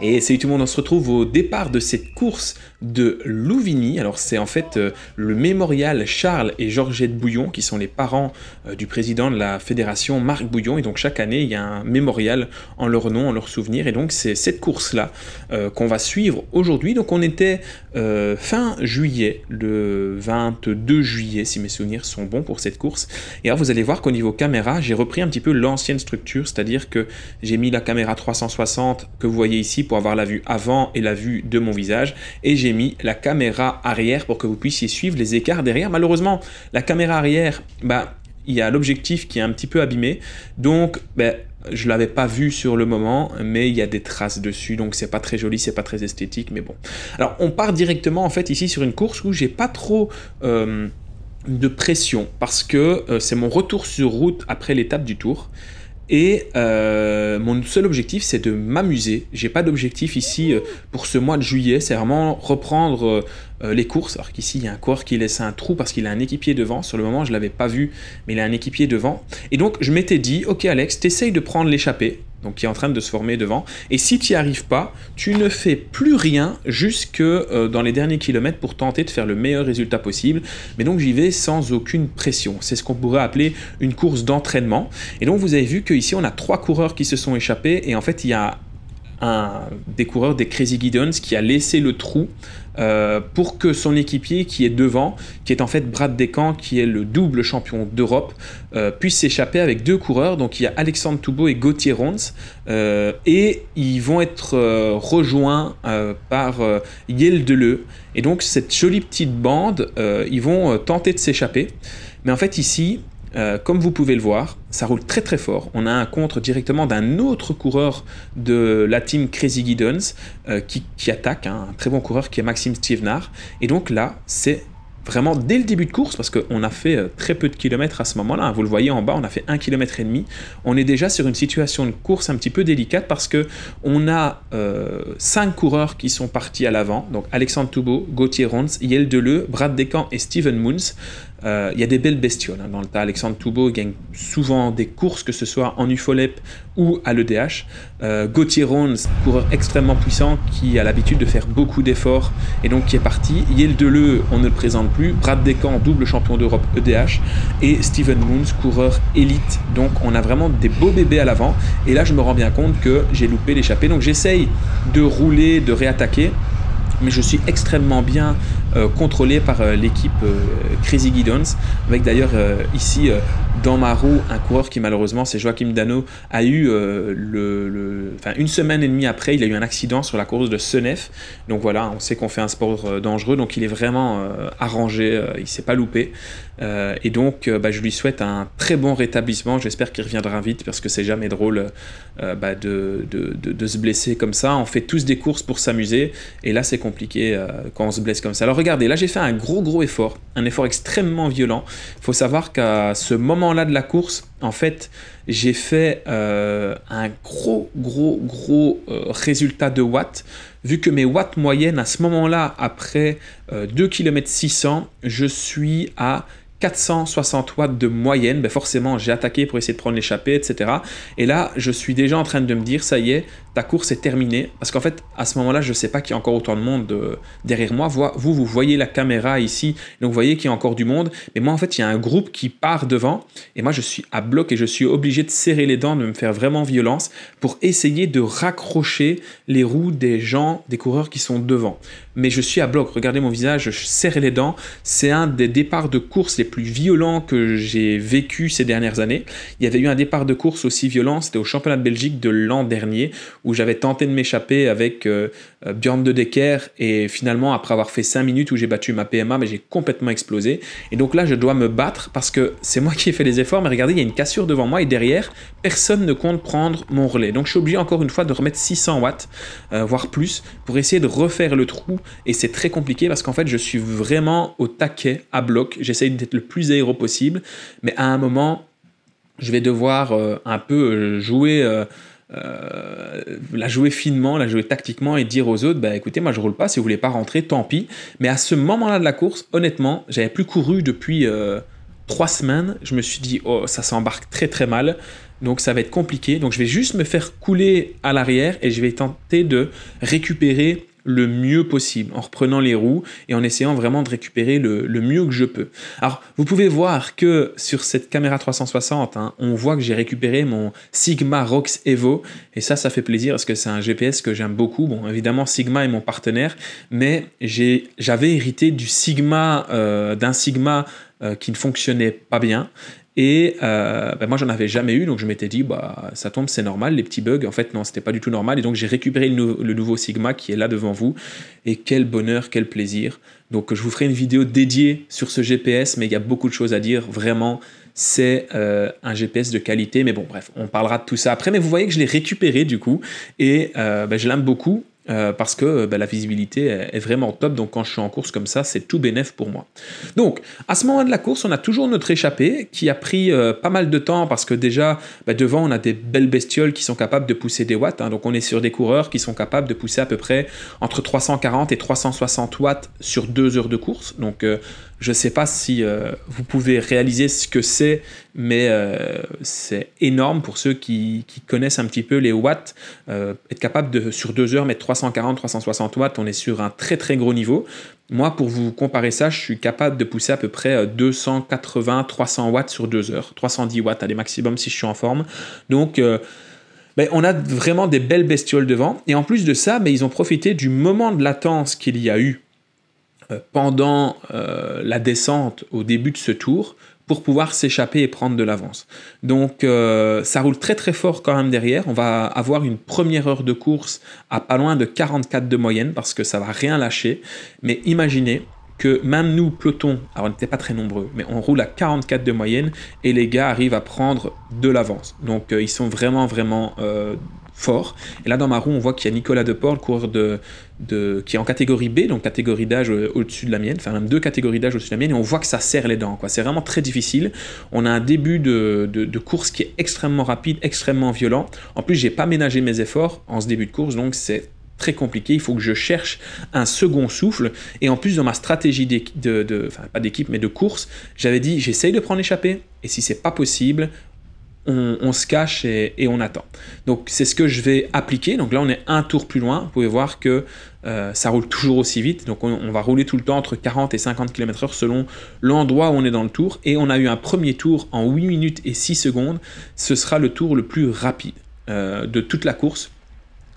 Et salut tout le monde, on se retrouve au départ de cette course de Louvigny. Alors c'est en fait euh, le mémorial Charles et Georgette Bouillon qui sont les parents euh, du président de la fédération Marc Bouillon. Et donc chaque année il y a un mémorial en leur nom, en leur souvenir. Et donc c'est cette course là euh, qu'on va suivre aujourd'hui. Donc on était fin juillet, le 22 juillet si mes souvenirs sont bons pour cette course. Et alors vous allez voir qu'au niveau caméra j'ai repris un petit peu l'ancienne structure, c'est-à-dire que j'ai mis la caméra 360 que vous voyez ici pour avoir la vue avant et la vue de mon visage. Et j'ai mis la caméra arrière pour que vous puissiez suivre les écarts derrière. Malheureusement, la caméra arrière, bah, il y a l'objectif qui est un petit peu abîmé. Donc, ben, je l'avais pas vu sur le moment, mais il y a des traces dessus, donc c'est pas très joli, c'est pas très esthétique, mais bon. Alors, on part directement en fait ici sur une course où j'ai pas trop euh, de pression parce que euh, c'est mon retour sur route après l'étape du tour. Et euh, mon seul objectif, c'est de m'amuser. J'ai pas d'objectif ici euh, pour ce mois de juillet. C'est vraiment reprendre euh, les courses. Alors qu'ici, il y a un corps qui laisse un trou parce qu'il a un équipier devant. Sur le moment, je l'avais pas vu, mais il a un équipier devant. Et donc, je m'étais dit, ok Alex, t'essayes de prendre l'échappée donc qui est en train de se former devant. Et si tu n'y arrives pas, tu ne fais plus rien jusque euh, dans les derniers kilomètres pour tenter de faire le meilleur résultat possible. Mais donc j'y vais sans aucune pression. C'est ce qu'on pourrait appeler une course d'entraînement. Et donc vous avez vu qu'ici on a trois coureurs qui se sont échappés et en fait il y a un des coureurs des Crazy Gideons qui a laissé le trou euh, pour que son équipier qui est devant, qui est en fait Brad Descamps, qui est le double champion d'Europe, euh, puisse s'échapper avec deux coureurs. Donc il y a Alexandre Toubault et Gauthier Rons. Euh, et ils vont être rejoints par Yael Deleu. Et donc cette jolie petite bande, ils vont tenter de s'échapper. Mais en fait ici, euh, comme vous pouvez le voir, ça roule très très fort. On a un contre directement d'un autre coureur de la team Crazy Giddens euh, qui, attaque, hein, un très bon coureur qui est Maxime stevenard Et donc là, c'est vraiment dès le début de course, parce qu'on a fait euh, très peu de kilomètres à ce moment-là, hein. vous le voyez en bas, on a fait 1,5 km et demi, on est déjà sur une situation de course un petit peu délicate parce que on a 5 coureurs qui sont partis à l'avant, donc Alexandre Toubeau, Gauthier Rons, Yael Deleu, Brad Descamps et Steven Moons. Euh, il y a des belles bestioles hein, dans le tas. Alexandre Toubault gagne souvent des courses, que ce soit en UFOLEP ou à l'EDH. Euh, Gauthier Rons, coureur extrêmement puissant qui a l'habitude de faire beaucoup d'efforts et donc qui est parti. Yel Deleu, on ne le présente plus. Brad Descamps, double champion d'Europe EDH. Et Steven Moons, coureur élite. Donc on a vraiment des beaux bébés à l'avant. Et là, je me rends bien compte que j'ai loupé l'échappée. Donc j'essaye de rouler, de réattaquer mais je suis extrêmement bien euh, contrôlé par euh, l'équipe euh, Crazy Giddons, avec d'ailleurs ici dans ma roue un coureur qui malheureusement c'est Joachim Dano a eu le, une semaine et demie après il a eu un accident sur la course de Senef. Donc voilà, on sait qu'on fait un sport dangereux, donc il est vraiment arrangé, il s'est pas loupé. et donc bah, je lui souhaite un très bon rétablissement. J'espère qu'il reviendra vite parce que c'est jamais drôle bah, de, de, se blesser comme ça. On fait tous des courses pour s'amuser et là c'est compliqué quand on se blesse comme ça. Alors regardez, là j'ai fait un gros gros effort, un effort extrêmement violent. Il faut savoir qu'à ce moment-là de la course, en fait, j'ai fait euh, un gros gros gros euh, résultat de watts. Vu que mes watts moyennes à ce moment-là, après 2 km 600, je suis à 460 watts de moyenne, ben, forcément j'ai attaqué pour essayer de prendre l'échappée, etc. Et là, je suis déjà en train de me dire, ça y est, course est terminée. Parce qu'en fait, à ce moment-là, je ne sais pas qu'il y a encore autant de monde euh, derrière moi. Vous, vous voyez la caméra ici, donc vous voyez qu'il y a encore du monde. Mais moi, en fait, il y a un groupe qui part devant, et moi, je suis à bloc et je suis obligé de serrer les dents, de me faire vraiment violence pour essayer de raccrocher les roues des gens, des coureurs qui sont devant. Mais je suis à bloc, regardez mon visage, je serre les dents. C'est un des départs de course les plus violents que j'ai vécu ces dernières années. Il y avait eu un départ de course aussi violent, c'était au championnat de Belgique de l'an dernier, où j'avais tenté de m'échapper avec euh, euh, Bjorn de Decker et finalement après avoir fait 5 minutes où j'ai battu ma PMA mais j'ai complètement explosé et donc là je dois me battre parce que c'est moi qui ai fait les efforts mais regardez il y a une cassure devant moi et derrière personne ne compte prendre mon relais donc je suis obligé encore une fois de remettre 600 watts euh, voire plus pour essayer de refaire le trou et c'est très compliqué parce qu'en fait je suis vraiment au taquet à bloc j'essaye d'être le plus aéro possible mais à un moment je vais devoir un peu jouer euh, la jouer finement, la jouer tactiquement et dire aux autres, bah écoutez, moi je roule pas, si vous voulez pas rentrer, tant pis. Mais à ce moment-là de la course, honnêtement, j'avais plus couru depuis euh, trois semaines. Je me suis dit, oh, ça s'embarque très très mal, donc ça va être compliqué. Donc je vais juste me faire couler à l'arrière et je vais tenter de récupérer le mieux possible, en reprenant les roues et en essayant vraiment de récupérer le, mieux que je peux. Alors, vous pouvez voir que sur cette caméra 360, hein, on voit que j'ai récupéré mon Sigma Rox Evo, et ça, ça fait plaisir parce que c'est un GPS que j'aime beaucoup. Bon, évidemment, Sigma est mon partenaire, mais j'avais hérité du Sigma, euh, d'un Sigma euh, qui ne fonctionnait pas bien. Et euh, ben, moi, j'en avais jamais eu, donc je m'étais dit, bah, ça tombe, c'est normal, les petits bugs. En fait, non, c'était pas du tout normal. Et donc, j'ai récupéré le, nouveau Sigma qui est là devant vous. Et quel bonheur, quel plaisir. Donc, je vous ferai une vidéo dédiée sur ce GPS, mais il y a beaucoup de choses à dire. Vraiment, c'est euh, un GPS de qualité. Mais bon, bref, on parlera de tout ça après. Mais vous voyez que je l'ai récupéré du coup, et euh, ben, je l'aime beaucoup. Euh, parce que euh, bah, la visibilité est vraiment top. Donc quand je suis en course comme ça, c'est tout bénef pour moi. Donc à ce moment de la course, on a toujours notre échappée qui a pris euh, pas mal de temps parce que déjà bah, devant on a des belles bestioles qui sont capables de pousser des watts. Hein. donc on est sur des coureurs qui sont capables de pousser à peu près entre 340 et 360 watts sur deux heures de course. Donc je ne sais pas si euh, vous pouvez réaliser ce que c'est, mais euh, c'est énorme pour ceux qui, connaissent un petit peu les watts. Euh, être capable de, sur deux heures, mettre 340-360 watts, on est sur un très très gros niveau. Moi, pour vous comparer ça, je suis capable de pousser à peu près 280-300 watts sur deux heures. 310 watts, allez, maximum si je suis en forme. Donc, ben, on a vraiment des belles bestioles devant. Et en plus de ça, ben, ils ont profité du moment de latence qu'il y a eu euh, pendant euh, la descente au début de ce tour pour pouvoir s'échapper et prendre de l'avance. Donc euh, ça roule très très fort quand même derrière. On va avoir une première heure de course à pas loin de 44 de moyenne parce que ça va rien lâcher. Mais imaginez que même nous, peloton, alors on n'était pas très nombreux, mais on roule à 44 de moyenne et les gars arrivent à prendre de l'avance. Donc ils sont vraiment vraiment fort. Et là, dans ma roue, on voit qu'il y a Nicolas Deport, le coureur qui est en catégorie B, donc catégorie d'âge euh, au-dessus de la mienne, enfin même deux catégories d'âge au-dessus de la mienne, et on voit que ça serre les dents. C'est vraiment très difficile. On a un début de, course qui est extrêmement rapide, extrêmement violent. En plus, j'ai pas ménagé mes efforts en ce début de course, donc c'est très compliqué. Il faut que je cherche un second souffle. Et en plus, dans ma stratégie de, pas d'équipe, mais de course, j'avais dit j'essaye de prendre l'échappée. Et si c'est pas possible, on, se cache et, on attend. Donc c'est ce que je vais appliquer. Donc là on est un tour plus loin. Vous pouvez voir que euh, ça roule toujours aussi vite. Donc on, va rouler tout le temps entre 40 et 50 km/h selon l'endroit où on est dans le tour. Et on a eu un premier tour en 8 minutes et 6 secondes. Ce sera le tour le plus rapide euh, de toute la course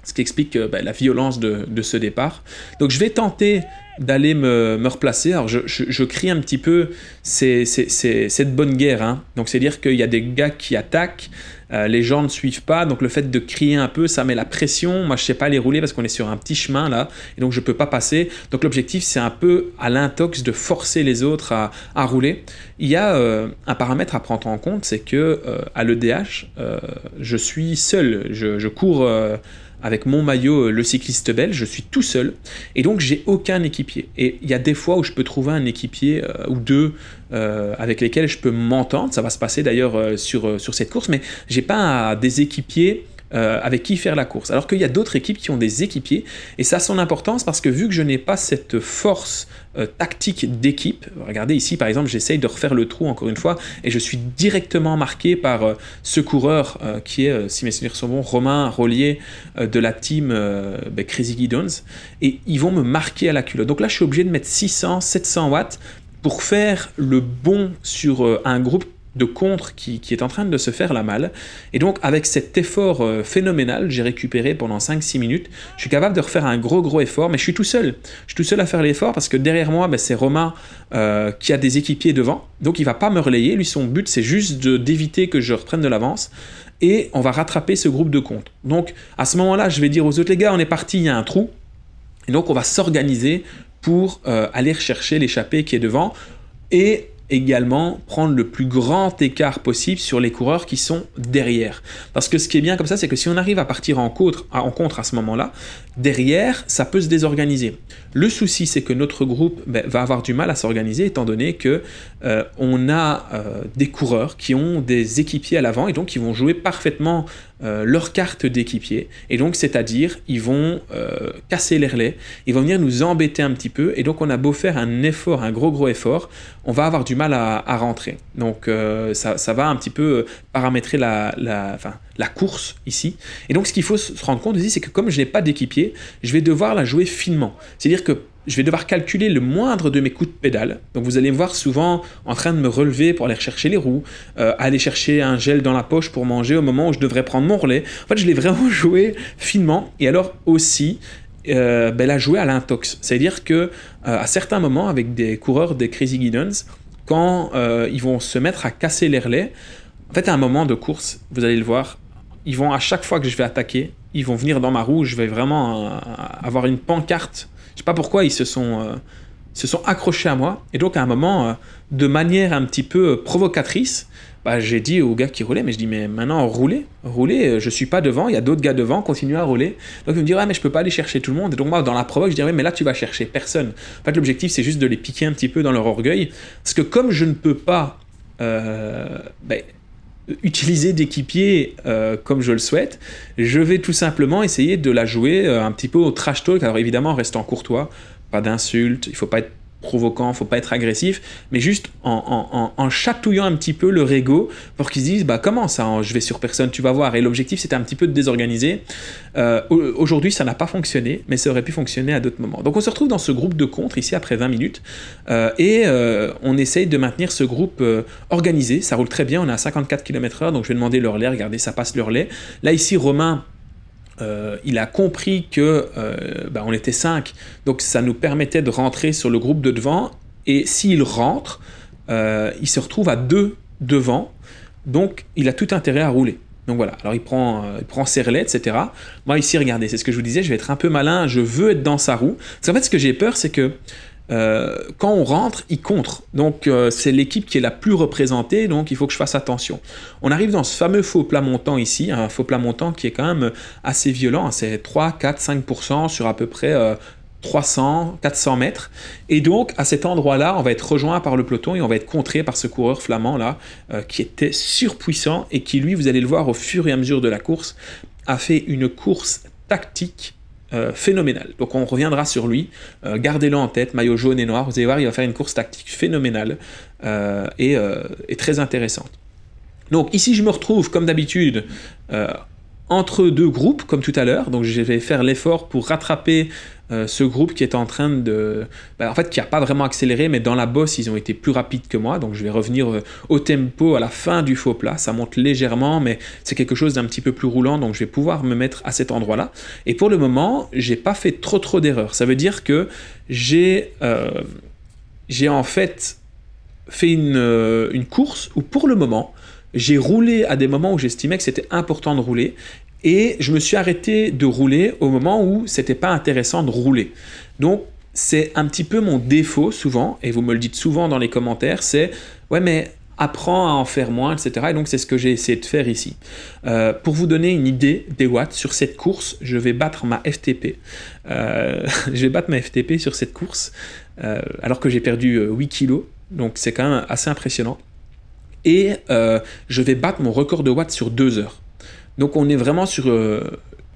ce qui explique euh, bah, la violence de, ce départ. Donc je vais tenter d'aller me, replacer. Alors je, crie un petit peu c'est cette bonne guerre. Hein. Donc c'est-à-dire qu'il y a des gars qui attaquent, euh, les gens ne suivent pas, donc le fait de crier un peu, ça met la pression. Moi je sais pas les rouler parce qu'on est sur un petit chemin là, et donc je peux pas passer. Donc l'objectif c'est un peu à l'intox de forcer les autres à, rouler. Il y a euh, un paramètre à prendre en compte, c'est que à l'EDH, je suis seul, je, je cours avec mon maillot euh, le cycliste belge, je suis tout seul et donc j'ai aucun équipier. Et il y a des fois où je peux trouver un équipier euh, ou deux euh, avec lesquels je peux m'entendre, ça va se passer d'ailleurs sur, sur cette course, mais j'ai pas des équipiers euh, avec qui faire la course. Alors qu'il y a d'autres équipes qui ont des équipiers, et ça a son importance parce que vu que je n'ai pas cette force euh, tactique d'équipe, regardez ici par exemple, j'essaye de refaire le trou encore une fois, et je suis directement marqué par euh, ce coureur qui est, si mes souvenirs sont bons, Romain Rollier de la team ben, Crazy Guidons, et ils vont me marquer à la culotte. Donc là, je suis obligé de mettre 600, 700 watts pour faire le bon sur un groupe de contre qui, est en train de se faire la malle. Et donc avec cet effort euh, phénoménal, j'ai récupéré pendant 5-6 minutes, je suis capable de refaire un gros gros effort, mais je suis tout seul. Je suis tout seul à faire l'effort parce que derrière moi, ben, c'est Romain euh, qui a des équipiers devant, donc il va pas me relayer. Lui, son but, c'est juste d'éviter que je reprenne de l'avance. Et on va rattraper ce groupe de contre. Donc à ce moment-là, je vais dire aux autres, les gars, on est parti, il y a un trou. Et donc on va s'organiser pour euh, aller rechercher l'échappée qui est devant. Et également prendre le plus grand écart possible sur les coureurs qui sont derrière. Parce que ce qui est bien comme ça, c'est que si on arrive à partir en contre, à, contre à ce moment-là, derrière, ça peut se désorganiser. Le souci, c'est que notre groupe ben, va avoir du mal à s'organiser étant donné que euh, on a euh, des coureurs qui ont des équipiers à l'avant et donc qui vont jouer parfaitement euh, leur carte d'équipier. Et donc, c'est-à-dire, ils vont euh, casser les relais, ils vont venir nous embêter un petit peu. Et donc, on a beau faire un effort, un gros, gros effort, on va avoir du mal à, rentrer. Donc, euh, ça, va un petit peu paramétrer la, la, la course ici. Et donc, ce qu'il faut se rendre compte ici, c'est que comme je n'ai pas d'équipier, je vais devoir la jouer finement. C'est-à-dire que je vais devoir calculer le moindre de mes coups de pédale. Donc vous allez me voir souvent en train de me relever pour aller chercher les roues, euh, aller chercher un gel dans la poche pour manger au moment où je devrais prendre mon relais. En fait, je l'ai vraiment joué finement. Et alors aussi, euh, ben, a joué à l'intox. C'est-à-dire que euh, à certains moments, avec des coureurs des Crazy Giddens, quand euh, ils vont se mettre à casser les relais, en fait, à un moment de course, vous allez le voir, ils vont à chaque fois que je vais attaquer, ils vont venir dans ma roue, je vais vraiment avoir une pancarte je sais pas pourquoi ils se sont, euh, se sont accrochés à moi. Et donc à un moment, euh, de manière un petit peu provocatrice, bah, j'ai dit aux gars qui roulait, mais je dis mais maintenant roulez, roulez, euh, je suis pas devant, il y a d'autres gars devant, continuez à rouler. Donc ils me disent ouais mais je peux pas aller chercher tout le monde. Et donc moi dans la provoque je dis mais là tu vas chercher personne. En fait l'objectif c'est juste de les piquer un petit peu dans leur orgueil, parce que comme je ne peux pas ben, utiliser d'équipier euh, comme je le souhaite, je vais tout simplement essayer de la jouer euh, un petit peu au trash talk. Alors évidemment, en restant courtois, pas d'insultes, il faut pas être provoquant, faut pas être agressif, mais juste en, chatouillant un petit peu le ego pour qu'ils se disent bah comment ça, hein, je vais sur personne, tu vas voir. Et l'objectif c'était un petit peu de désorganiser. Euh, aujourd'hui ça n'a pas fonctionné, mais ça aurait pu fonctionner à d'autres moments. Donc on se retrouve dans ce groupe de contre ici après 20 minutes euh, et euh, on essaye de maintenir ce groupe organisé. Ça roule très bien, on est à 54 km/h, donc je vais demander leur lait, regardez ça passe leur lait. Là ici Romain euh, il a compris que euh, bah, on était 5. Donc ça nous permettait de rentrer sur le groupe de devant. Et s'il rentre, euh, il se retrouve à deux devant. Donc il a tout intérêt à rouler. Donc voilà, alors il prend, euh, il prend ses relais, etc. Moi ici, regardez, c'est ce que je vous disais, je vais être un peu malin, je veux être dans sa roue. Parce qu'en fait, ce que j'ai peur, c'est que euh, quand on rentre, ils contre. Donc euh, c'est l'équipe qui est la plus représentée, donc il faut que je fasse attention. On arrive dans ce fameux faux plat montant ici, un faux plat montant qui est quand même assez violent, hein. c'est 3, 4, 5% sur à peu près... 300, euh, 400 mètres. Et donc, à cet endroit-là, on va être rejoint par le peloton et on va être contré par ce coureur flamand-là, qui était surpuissant et qui, lui, vous allez le voir au fur et à mesure de la course, a fait une course tactique euh, phénoménal. Donc on reviendra sur lui, euh, gardez-le en tête, maillot jaune et noir, vous allez voir, il va faire une course tactique phénoménale euh, et, et, très intéressante. Donc ici je me retrouve comme d'habitude entre deux groupes, comme tout à l'heure. Donc je vais faire l'effort pour rattraper euh, ce groupe qui est en train de... Bah, en fait, qui n'a pas vraiment accéléré, mais dans la bosse, ils ont été plus rapides que moi. Donc je vais revenir euh, au tempo à la fin du faux plat. Ça monte légèrement, mais c'est quelque chose d'un petit peu plus roulant. Donc je vais pouvoir me mettre à cet endroit-là. Et pour le moment, j'ai pas fait trop trop d'erreurs. Ça veut dire que j'ai... Euh, j'ai en fait fait une, une course où pour le moment, j'ai roulé à des moments où j'estimais que c'était important de rouler, et je me suis arrêté de rouler au moment où c'était pas intéressant de rouler. Donc, c'est un petit peu mon défaut souvent, et vous me le dites souvent dans les commentaires, c'est ouais mais apprends à en faire moins, etc. Et donc c'est ce que j'ai essayé de faire ici. Euh, pour vous donner une idée des watts, sur cette course, je vais battre ma FTP. Euh, je vais battre ma FTP sur cette course, euh, alors que j'ai perdu 8 kilos, donc c'est quand même assez impressionnant. Et je vais battre mon record de watts sur 2 heures. Donc on est vraiment sur euh,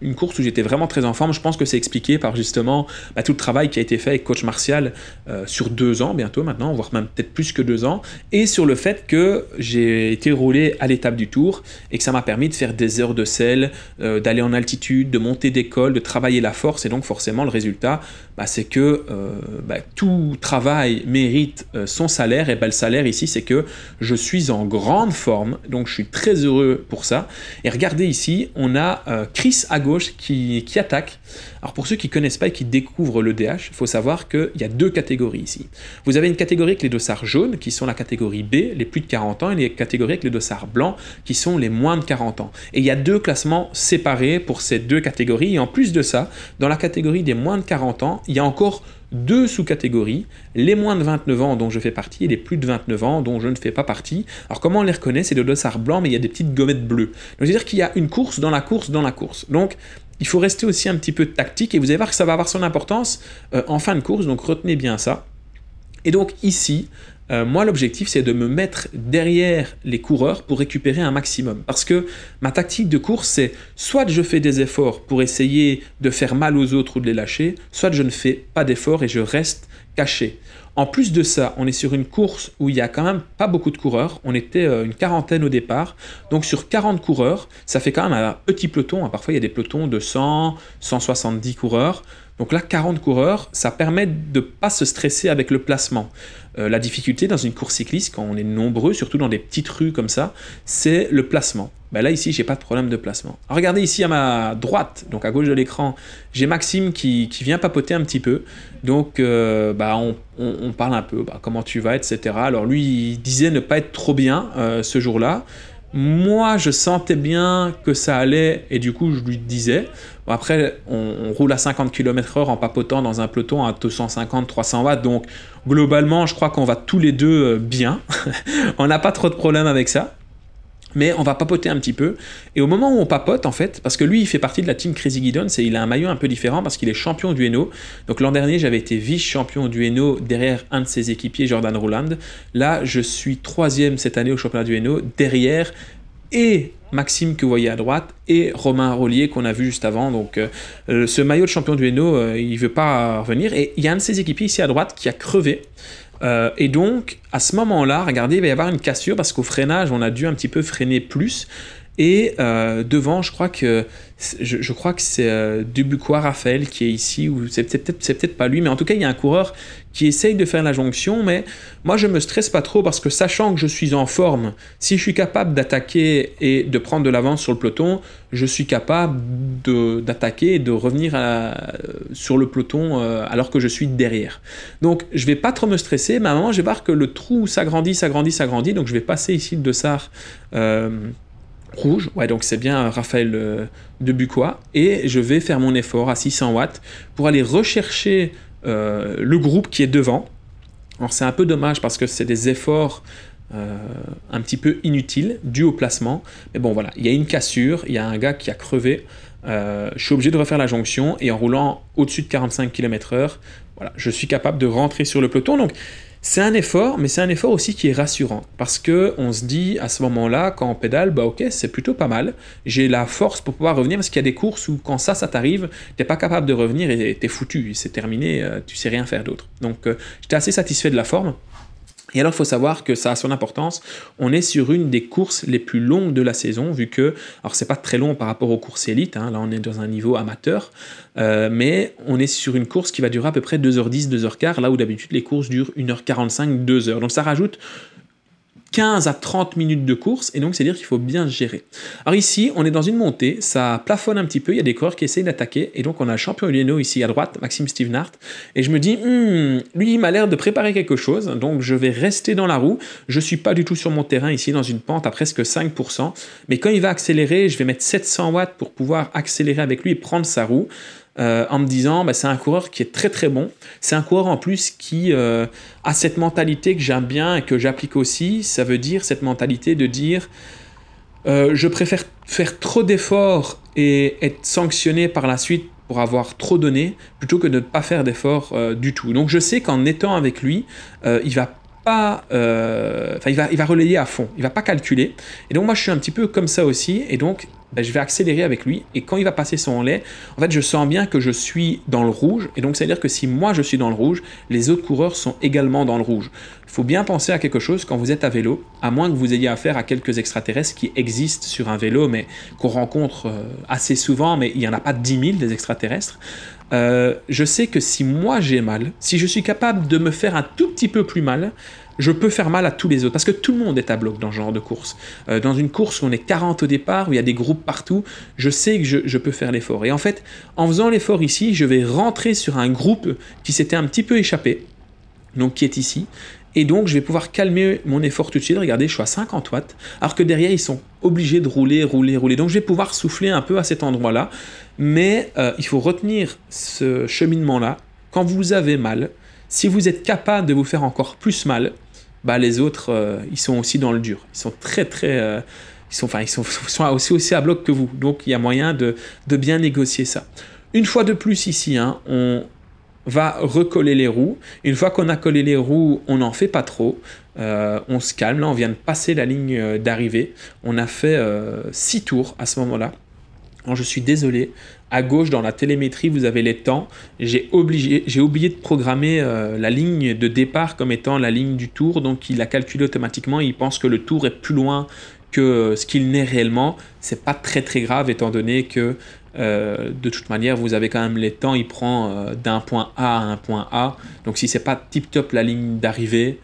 une course où j'étais vraiment très en forme. Je pense que c'est expliqué par justement bah, tout le travail qui a été fait avec coach Martial euh, sur deux ans bientôt maintenant, voire même peut-être plus que deux ans, et sur le fait que j'ai été roulé à l'étape du tour et que ça m'a permis de faire des heures de sel, euh, d'aller en altitude, de monter des cols, de travailler la force, et donc forcément le résultat, bah, c'est que euh, bah, tout travail mérite son salaire, et le salaire ici, c'est que je suis en grande forme, donc je suis très heureux pour ça. Et regardez ici, on a Chris Agnew gauche qui, attaque. Alors pour ceux qui connaissent pas et qui découvrent l'EDH, il faut savoir qu'il y a deux catégories ici. Vous avez une catégorie avec les dossards jaunes, qui sont la catégorie B, les plus de 40 ans, et les catégories avec les dossards blancs, qui sont les moins de 40 ans. Et il y a deux classements séparés pour ces deux catégories. Et en plus de ça, dans la catégorie des moins de 40 ans, il y a encore deux sous-catégories, les moins de 29 ans dont je fais partie et les plus de 29 ans dont je ne fais pas partie. Alors comment on les reconnaît C'est le dossard blanc, mais il y a des petites gommettes bleues. Donc c'est-à-dire qu'il y a une course dans la course dans la course. Donc il faut rester aussi un petit peu tactique et vous allez voir que ça va avoir son importance euh, en fin de course, donc retenez bien ça. Et donc ici, euh, moi, l'objectif, c'est de me mettre derrière les coureurs pour récupérer un maximum. Parce que ma tactique de course, c'est soit je fais des efforts pour essayer de faire mal aux autres ou de les lâcher, soit je ne fais pas d'efforts et je reste caché. En plus de ça, on est sur une course où il y a quand même pas beaucoup de coureurs. On était euh, une quarantaine au départ. Donc sur 40 coureurs, ça fait quand même un petit peloton. Hein, parfois, il y a des pelotons de 100, 170 coureurs. Donc là, 40 coureurs, ça permet de ne pas se stresser avec le placement. Euh, la difficulté dans une course cycliste, quand on est nombreux, surtout dans des petites rues comme ça, c'est le placement. Ben là, ici, j'ai pas de problème de placement. regardez ici à ma droite, donc à gauche de l'écran, j'ai Maxime qui, vient papoter un petit peu. Donc, euh, ben, on, parle un peu, ben, comment tu vas, etc. Alors, lui, il disait ne pas être trop bien euh, ce jour-là moi, je sentais bien que ça allait, et du coup, je lui disais. Après, on, roule à 50 km/h en papotant dans un peloton à 250-300 watts, donc globalement, je crois qu'on va tous les deux euh, bien. on n'a pas trop de problèmes avec ça mais on va papoter un petit peu. Et au moment où on papote, en fait, parce que lui, il fait partie de la team Crazy Gideon, c'est il a un maillot un peu différent parce qu'il est champion du Hainaut. Donc l'an dernier, j'avais été vice-champion du Hainaut derrière un de ses équipiers, Jordan Roland. Là, je suis troisième cette année au championnat du Hainaut, derrière et Maxime que vous voyez à droite et Romain Rollier qu'on a vu juste avant. Donc euh, ce maillot de champion du Hainaut, euh, il veut pas revenir. Et il y a un de ses équipiers ici à droite qui a crevé. Euh, et donc, à ce moment-là, regardez, il va y avoir une cassure parce qu'au freinage, on a dû un petit peu freiner plus. Et euh, devant, je crois que je, crois que c'est euh, Raphaël qui est ici, ou c'est peut-être peut pas lui, mais en tout cas, il y a un coureur qui essaye de faire la jonction, mais moi je me stresse pas trop parce que sachant que je suis en forme, si je suis capable d'attaquer et de prendre de l'avance sur le peloton, je suis capable d'attaquer et de revenir sur le peloton euh, alors que je suis derrière. Donc je vais pas trop me stresser, mais à un moment je vais voir que le trou s'agrandit, s'agrandit, s'agrandit, donc je vais passer ici le dessard euh, rouge, ouais, donc c'est bien Raphaël euh, de Bucois, et je vais faire mon effort à 600 watts pour aller rechercher euh, le groupe qui est devant. Alors c'est un peu dommage parce que c'est des efforts euh, un petit peu inutiles dus au placement. Mais bon voilà, il y a une cassure, il y a un gars qui a crevé. Euh, je suis obligé de refaire la jonction et en roulant au-dessus de 45 km/h, voilà, je suis capable de rentrer sur le peloton. Donc c'est un effort, mais c'est un effort aussi qui est rassurant parce que on se dit à ce moment-là, quand on pédale, bah ok, c'est plutôt pas mal. J'ai la force pour pouvoir revenir parce qu'il y a des courses où quand ça, ça t'arrive, t'es pas capable de revenir et t'es foutu, c'est terminé, euh, tu sais rien faire d'autre. Donc euh, j'étais assez satisfait de la forme. Et alors, il faut savoir que ça a son importance. On est sur une des courses les plus longues de la saison, vu que, alors c'est pas très long par rapport aux courses élites, hein. là on est dans un niveau amateur, euh, mais on est sur une course qui va durer à peu près 2h10, 2h15, là où d'habitude les courses durent 1h45, 2h. Donc ça rajoute 15 à 30 minutes de course, et donc cest dire qu'il faut bien gérer. Alors ici, on est dans une montée, ça plafonne un petit peu, il y a des coureurs qui essayent d'attaquer, et donc on a champion Lieno ici à droite, Maxime Stevenart, et je me dis, hmm, lui il m'a l'air de préparer quelque chose, donc je vais rester dans la roue, je suis pas du tout sur mon terrain ici, dans une pente à presque 5%, mais quand il va accélérer, je vais mettre 700 watts pour pouvoir accélérer avec lui et prendre sa roue, euh, en me disant ben, c'est un coureur qui est très très bon. C'est un coureur en plus qui euh, a cette mentalité que j'aime bien et que j'applique aussi. Ça veut dire cette mentalité de dire euh, je préfère faire trop d'efforts et être sanctionné par la suite pour avoir trop donné plutôt que de ne pas faire d'efforts du tout. Donc je sais qu'en étant avec lui, il va pas, euh, il va, il va relayer à fond, il va pas calculer. Et donc moi je suis un petit peu comme ça aussi. Et donc ben, je vais accélérer avec lui. Et quand il va passer son lait en fait, je sens bien que je suis dans le rouge. Et donc, c'est-à-dire que si moi je suis dans le rouge, les autres coureurs sont également dans le rouge. Il faut bien penser à quelque chose quand vous êtes à vélo, à moins que vous ayez affaire à quelques extraterrestres qui existent sur un vélo, mais qu'on rencontre euh, assez souvent, mais il n'y en a pas 10 000 des extraterrestres. Euh, je sais que si moi j'ai mal, si je suis capable de me faire un tout petit peu plus mal, je peux faire mal à tous les autres. Parce que tout le monde est à bloc dans ce genre de course. Euh, dans une course où on est 40 au départ, où il y a des groupes partout, je sais que je, peux faire l'effort. Et en fait, en faisant l'effort ici, je vais rentrer sur un groupe qui s'était un petit peu échappé, donc qui est ici. Et donc, je vais pouvoir calmer mon effort tout de suite. Regardez, je suis à 50 watts, alors que derrière, ils sont obligés de rouler, rouler, rouler. Donc, je vais pouvoir souffler un peu à cet endroit-là. Mais euh, il faut retenir ce cheminement-là. Quand vous avez mal, si vous êtes capable de vous faire encore plus mal, bah, les autres, euh, ils sont aussi dans le dur. Ils sont très, très. Euh, ils sont, enfin, ils sont, aussi, aussi à bloc que vous. Donc, il y a moyen de, bien négocier ça. Une fois de plus, ici, hein, on va recoller les roues. Une fois qu'on a collé les roues, on n'en fait pas trop. Euh, on se calme. Là, on vient de passer la ligne d'arrivée. On a fait 6 tours à ce moment-là. Alors, je suis désolé, à gauche, dans la télémétrie, vous avez les temps. J'ai oublié de programmer euh, la ligne de départ comme étant la ligne du tour, donc il a calculé automatiquement. il pense que le tour est plus loin que euh, ce qu'il n'est réellement. C'est pas très très grave étant donné que euh, de toute manière, vous avez quand même les temps. Il prend d'un point A à un point A. Donc si c'est pas tip top la ligne d'arrivée,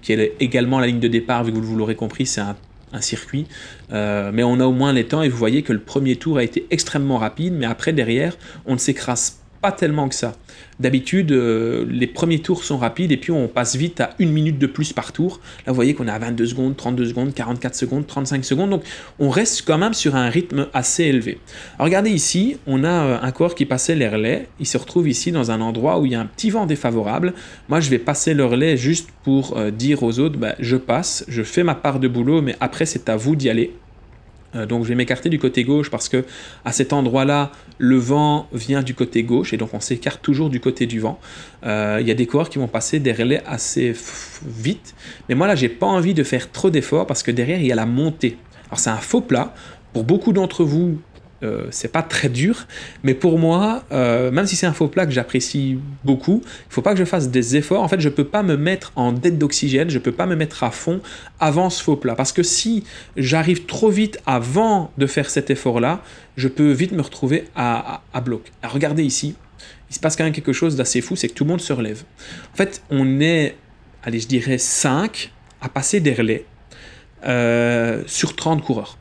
qui est également la ligne de départ, vu que vous l'aurez compris, c'est un un circuit. Euh, mais on a au moins les temps et vous voyez que le premier tour a été extrêmement rapide, mais après derrière, on ne s'écrase pas tellement que ça. D'habitude, euh, les premiers tours sont rapides et puis on passe vite à une minute de plus par tour. Là, vous voyez qu'on est à 22 secondes, 32 secondes, 44 secondes, 35 secondes. Donc, on reste quand même sur un rythme assez élevé. regardez ici, on a euh, un corps qui passait les relais. Il se retrouve ici dans un endroit où il y a un petit vent défavorable. Moi, je vais passer le relais juste pour euh, dire aux autres, bah, je passe, je fais ma part de boulot, mais après, c'est à vous d'y aller. Euh, donc je vais m'écarter du côté gauche parce que à cet endroit-là, le vent vient du côté gauche et donc on s'écarte toujours du côté du vent. Euh, il y a des coureurs qui vont passer des relais assez vite, mais moi là j'ai pas envie de faire trop d'efforts parce que derrière il y a la montée. Alors c'est un faux plat. Pour beaucoup d'entre vous, euh, c'est pas très dur, mais pour moi, euh, même si c'est un faux plat que j'apprécie beaucoup, il faut pas que je fasse des efforts. En fait, je peux pas me mettre en dette d'oxygène, je peux pas me mettre à fond avant ce faux plat, parce que si j'arrive trop vite avant de faire cet effort-là, je peux vite me retrouver à, bloc. regardez ici, il se passe quand même quelque chose d'assez fou, c'est que tout le monde se relève. En fait, on est, allez, je dirais 5 à passer des relais euh, sur 30 coureurs.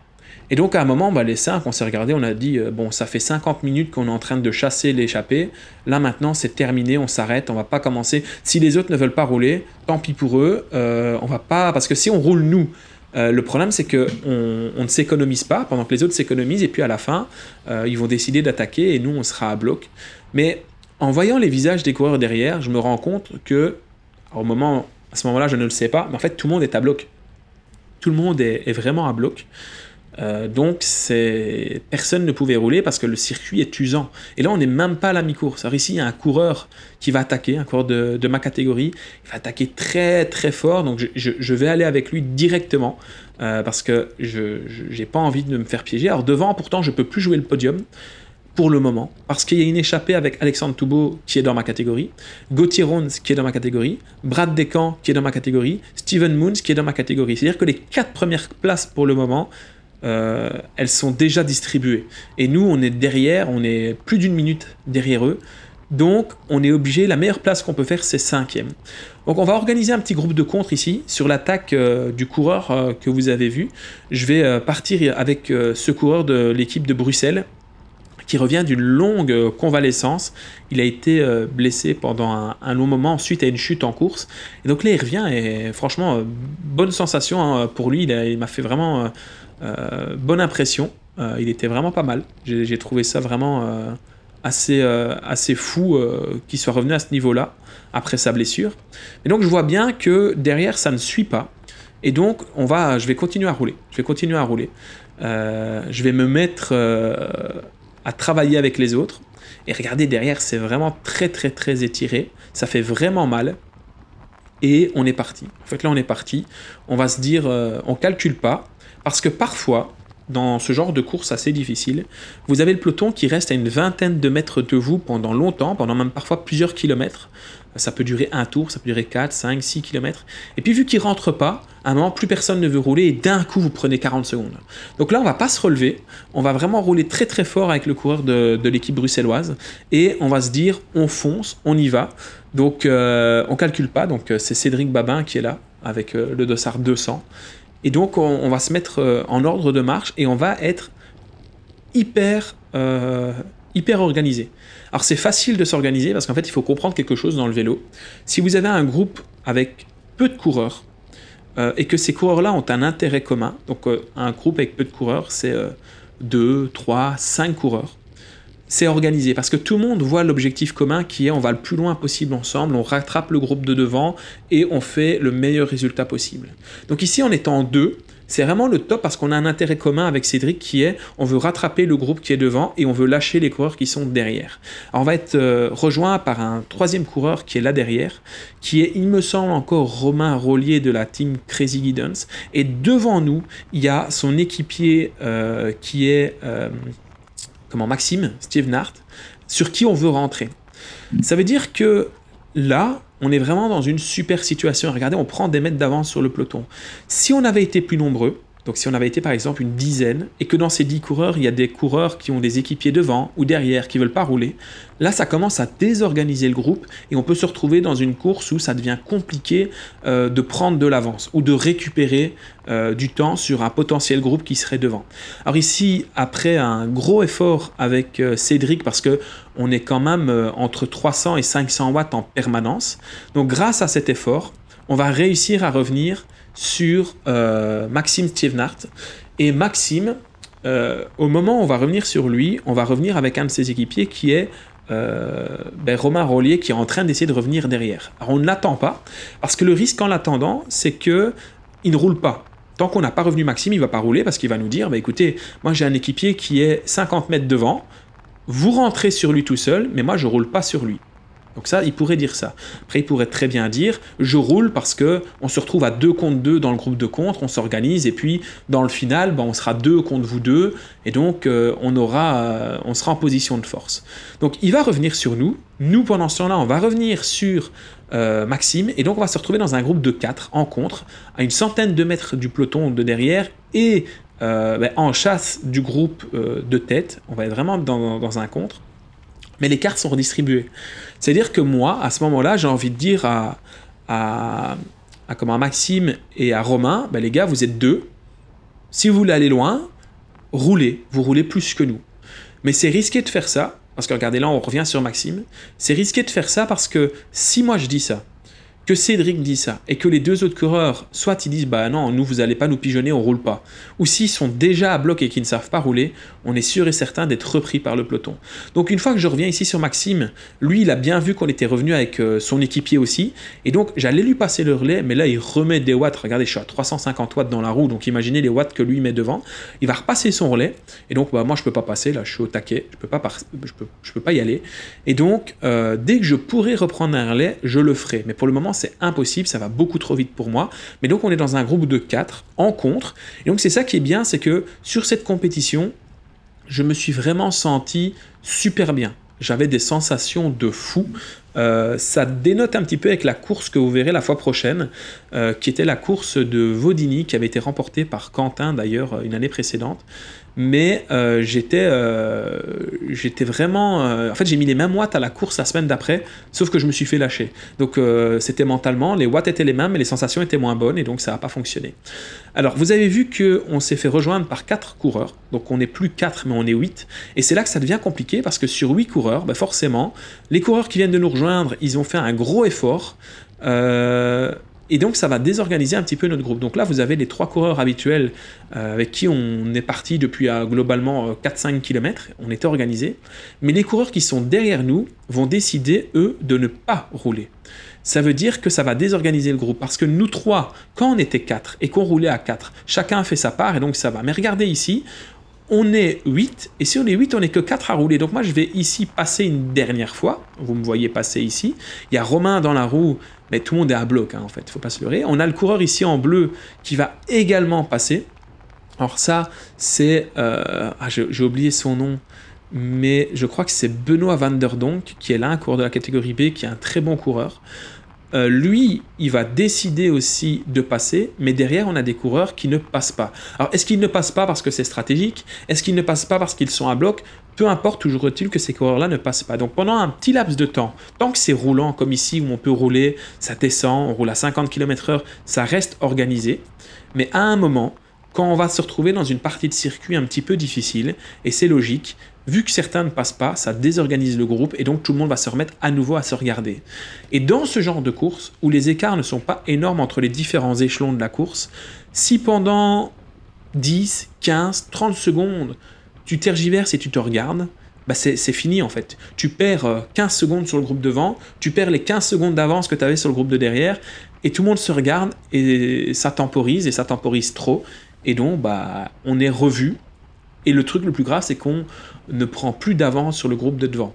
Et donc à un moment, les cinq, on s'est regardé, on a dit, euh, bon, ça fait 50 minutes qu'on est en train de chasser l'échappée, là maintenant c'est terminé, on s'arrête, on va pas commencer. Si les autres ne veulent pas rouler, tant pis pour eux, euh, on va pas, parce que si on roule nous, euh, le problème, c'est qu'on on ne s'économise pas pendant que les autres s'économisent, et puis à la fin, ils vont décider d'attaquer et nous, on sera à bloc. Mais en voyant les visages des coureurs derrière, je me rends compte que, au moment, à ce moment-là, je ne le sais pas, mais en fait, tout le monde est à bloc. Tout le monde est vraiment à bloc. Euh, donc personne ne pouvait rouler parce que le circuit est usant. Et là, on n'est même pas à la mi-course. Alors ici, il y a un coureur qui va attaquer, un coureur de, ma catégorie. Il va attaquer très très fort. Donc je, vais aller avec lui directement euh, parce que je n'ai pas envie de me faire piéger. Alors devant, pourtant, je peux plus jouer le podium pour le moment, parce qu'il y a une échappée avec Alexandre Toubeau qui est dans ma catégorie, Gauthier Rons qui est dans ma catégorie, Brad Descamps qui est dans ma catégorie, Steven Moons qui est dans ma catégorie. C'est-à-dire que les quatre premières places pour le moment euh, elles sont déjà distribuées. Et nous, on est derrière, on est plus d'une minute derrière eux. Donc, on est obligé, la meilleure place qu'on peut faire, c'est cinquième. Donc, on va organiser un petit groupe de contre ici sur l'attaque euh, du coureur euh, que vous avez vu. Je vais partir avec ce coureur de l'équipe de Bruxelles qui revient d'une longue convalescence. Il a été blessé pendant un, long moment suite à une chute en course. Et donc là, il revient et franchement, bonne sensation hein, pour lui. Il m'a fait vraiment euh, bonne impression. Euh, il était vraiment pas mal. J'ai trouvé ça vraiment euh, assez, assez fou qu'il soit revenu à ce niveau-là après sa blessure. Et donc je vois bien que derrière ça ne suit pas. Et donc on va, je vais continuer à rouler. Je vais continuer à rouler. je vais me mettre à travailler avec les autres. Et regardez derrière, c'est vraiment très très très étiré. Ça fait vraiment mal. Et on est parti. En fait, là, on est parti. On va se dire, on on calcule pas. Parce que parfois, dans ce genre de course assez difficile, vous avez le peloton qui reste à une vingtaine de mètres de vous pendant longtemps, pendant même parfois plusieurs kilomètres. Ça peut durer un tour, ça peut durer 4, 5, 6 kilomètres. Et puis vu qu'il rentre pas, à un moment plus personne ne veut rouler et d'un coup vous prenez 40 secondes. Donc là on va pas se relever, on va vraiment rouler très très fort avec le coureur de, l'équipe bruxelloise et on va se dire on fonce, on y va. Donc euh, on calcule pas, donc euh, c'est Cédric Babin qui est là avec euh, le dossard 200 et donc, on, va se mettre euh, en ordre de marche et on va être hyper, euh, hyper organisé. Alors, c'est facile de s'organiser parce qu'en fait, il faut comprendre quelque chose dans le vélo. Si vous avez un groupe avec peu de coureurs euh, et que ces coureurs-là ont un intérêt commun, donc un groupe avec peu de coureurs, c'est 2, 3, 5 coureurs c'est organisé parce que tout le monde voit l'objectif commun qui est on va le plus loin possible ensemble, on rattrape le groupe de devant et on fait le meilleur résultat possible. Donc ici en étant deux, c'est vraiment le top parce qu'on a un intérêt commun avec Cédric qui est on veut rattraper le groupe qui est devant et on veut lâcher les coureurs qui sont derrière. on va être euh, rejoint par un troisième coureur qui est là derrière, qui est, il me semble, encore Romain Rollier de la team Crazy Guidance. Et devant nous, il y a son équipier euh, qui est. Euh, comment Maxime, Steve Nart, sur qui on veut rentrer. Ça veut dire que là, on est vraiment dans une super situation. Regardez, on prend des mètres d'avance sur le peloton. Si on avait été plus nombreux, donc si on avait été par exemple une dizaine et que dans ces dix coureurs, il y a des coureurs qui ont des équipiers devant ou derrière qui veulent pas rouler, là ça commence à désorganiser le groupe et on peut se retrouver dans une course où ça devient compliqué euh, de prendre de l'avance ou de récupérer euh, du temps sur un potentiel groupe qui serait devant. Alors ici, après un gros effort avec euh, Cédric parce que on est quand même entre 300 et 500 watts en permanence. Donc grâce à cet effort, on va réussir à revenir sur euh, Maxime Thievenard Et Maxime, euh, au moment où on va revenir sur lui, on va revenir avec un de ses équipiers qui est euh, ben, Romain Rollier qui est en train d'essayer de revenir derrière. Alors on ne l'attend pas, parce que le risque en l'attendant, c'est que il ne roule pas. Tant qu'on n'a pas revenu Maxime, il va pas rouler parce qu'il va nous dire, bah, écoutez, moi j'ai un équipier qui est 50 mètres devant, vous rentrez sur lui tout seul, mais moi je roule pas sur lui. Donc ça, il pourrait dire ça. Après, il pourrait très bien dire je roule parce que on se retrouve à deux contre 2 dans le groupe de contre, on s'organise et puis dans le final, ben, on sera deux contre vous deux et donc euh, on aura, euh, on sera en position de force. Donc il va revenir sur nous. Nous pendant ce temps-là, on va revenir sur euh, Maxime et donc on va se retrouver dans un groupe de 4 en contre, à une centaine de mètres du peloton de derrière et ben, en chasse du groupe de tête. On va être vraiment dans, dans un contre, mais les cartes sont redistribuées. C'est-à-dire que moi, à ce moment-là, j'ai envie de dire à, à, à, comment, Maxime et à Romain, ben, les gars, vous êtes deux. Si vous voulez aller loin, roulez. Vous roulez plus que nous. Mais c'est risqué de faire ça, parce que regardez là, on revient sur Maxime. C'est risqué de faire ça parce que si moi je dis ça, que Cédric dit ça et que les deux autres coureurs, soit ils disent bah non, nous vous allez pas nous pigeonner, on roule pas, ou s'ils sont déjà à bloc et qu'ils ne savent pas rouler, on est sûr et certain d'être repris par le peloton. Donc une fois que je reviens ici sur Maxime, lui il a bien vu qu'on était revenu avec euh, son équipier aussi, et donc j'allais lui passer le relais, mais là il remet des watts, regardez je suis à 350 watts dans la roue, donc imaginez les watts que lui met devant, il va repasser son relais, et donc bah moi je peux pas passer, là je suis au taquet, je peux pas, je peux, pas y aller, et donc euh, dès que je pourrai reprendre un relais, je le ferai, mais pour le moment c'est impossible, ça va beaucoup trop vite pour moi. Mais donc on est dans un groupe de 4 en contre. Et donc c'est ça qui est bien, c'est que sur cette compétition, je me suis vraiment senti super bien. J'avais des sensations de fou. Euh, ça dénote un petit peu avec la course que vous verrez la fois prochaine, euh, qui était la course de Vaudini, qui avait été remportée par Quentin d'ailleurs une année précédente mais euh, j'étais euh, j'étais vraiment euh, en fait j'ai mis les mêmes watts à la course la semaine d'après sauf que je me suis fait lâcher donc c'était mentalement les watts étaient les mêmes mais les sensations étaient moins bonnes et donc ça n'a pas fonctionné alors vous avez vu que on s'est fait rejoindre par quatre coureurs donc on n'est plus quatre mais on est 8. et c'est là que ça devient compliqué parce que sur huit coureurs ben, forcément les coureurs qui viennent de nous rejoindre ils ont fait un gros effort euh, et donc ça va désorganiser un petit peu notre groupe. Donc là, vous avez les trois coureurs habituels euh, avec qui on est parti depuis à, euh, globalement 4-5 euh, km, on était organisé. Mais les coureurs qui sont derrière nous vont décider, eux, de ne pas rouler. Ça veut dire que ça va désorganiser le groupe parce que nous trois, quand on était quatre et qu'on roulait à quatre, chacun fait sa part et donc ça va. Mais regardez ici, on est 8, et si on est 8, on n'est que 4 à rouler. Donc moi, je vais ici passer une dernière fois. Vous me voyez passer ici. Il y a Romain dans la roue mais tout le monde est à bloc, hein, en fait, faut pas se leurrer. On a le coureur ici en bleu qui va également passer. Alors ça, c'est... Euh, ah, j'ai oublié son nom, mais je crois que c'est Benoît van der Donk, qui est là, un coureur de la catégorie B, qui est un très bon coureur. Euh, lui, il va décider aussi de passer, mais derrière, on a des coureurs qui ne passent pas. Alors, est-ce qu'ils ne passent pas parce que c'est stratégique Est-ce qu'ils ne passent pas parce qu'ils sont à bloc Peu importe, toujours est-il que ces coureurs-là ne passent pas. Donc, pendant un petit laps de temps, tant que c'est roulant, comme ici où on peut rouler, ça descend, on roule à 50 km/h, ça reste organisé. Mais à un moment, quand on va se retrouver dans une partie de circuit un petit peu difficile, et c'est logique, vu que certains ne passent pas, ça désorganise le groupe et donc tout le monde va se remettre à nouveau à se regarder. Et dans ce genre de course, où les écarts ne sont pas énormes entre les différents échelons de la course, si pendant 10, 15, 30 secondes, tu tergiverses et tu te regardes, bah c'est fini en fait. Tu perds 15 euh, secondes sur le groupe devant, tu perds les 15 secondes d'avance que tu avais sur le groupe de derrière, et tout le monde se regarde et ça temporise, et ça temporise trop, et donc, bah, on est revu. Et le truc le plus grave, c'est qu'on ne prend plus d'avance sur le groupe de devant.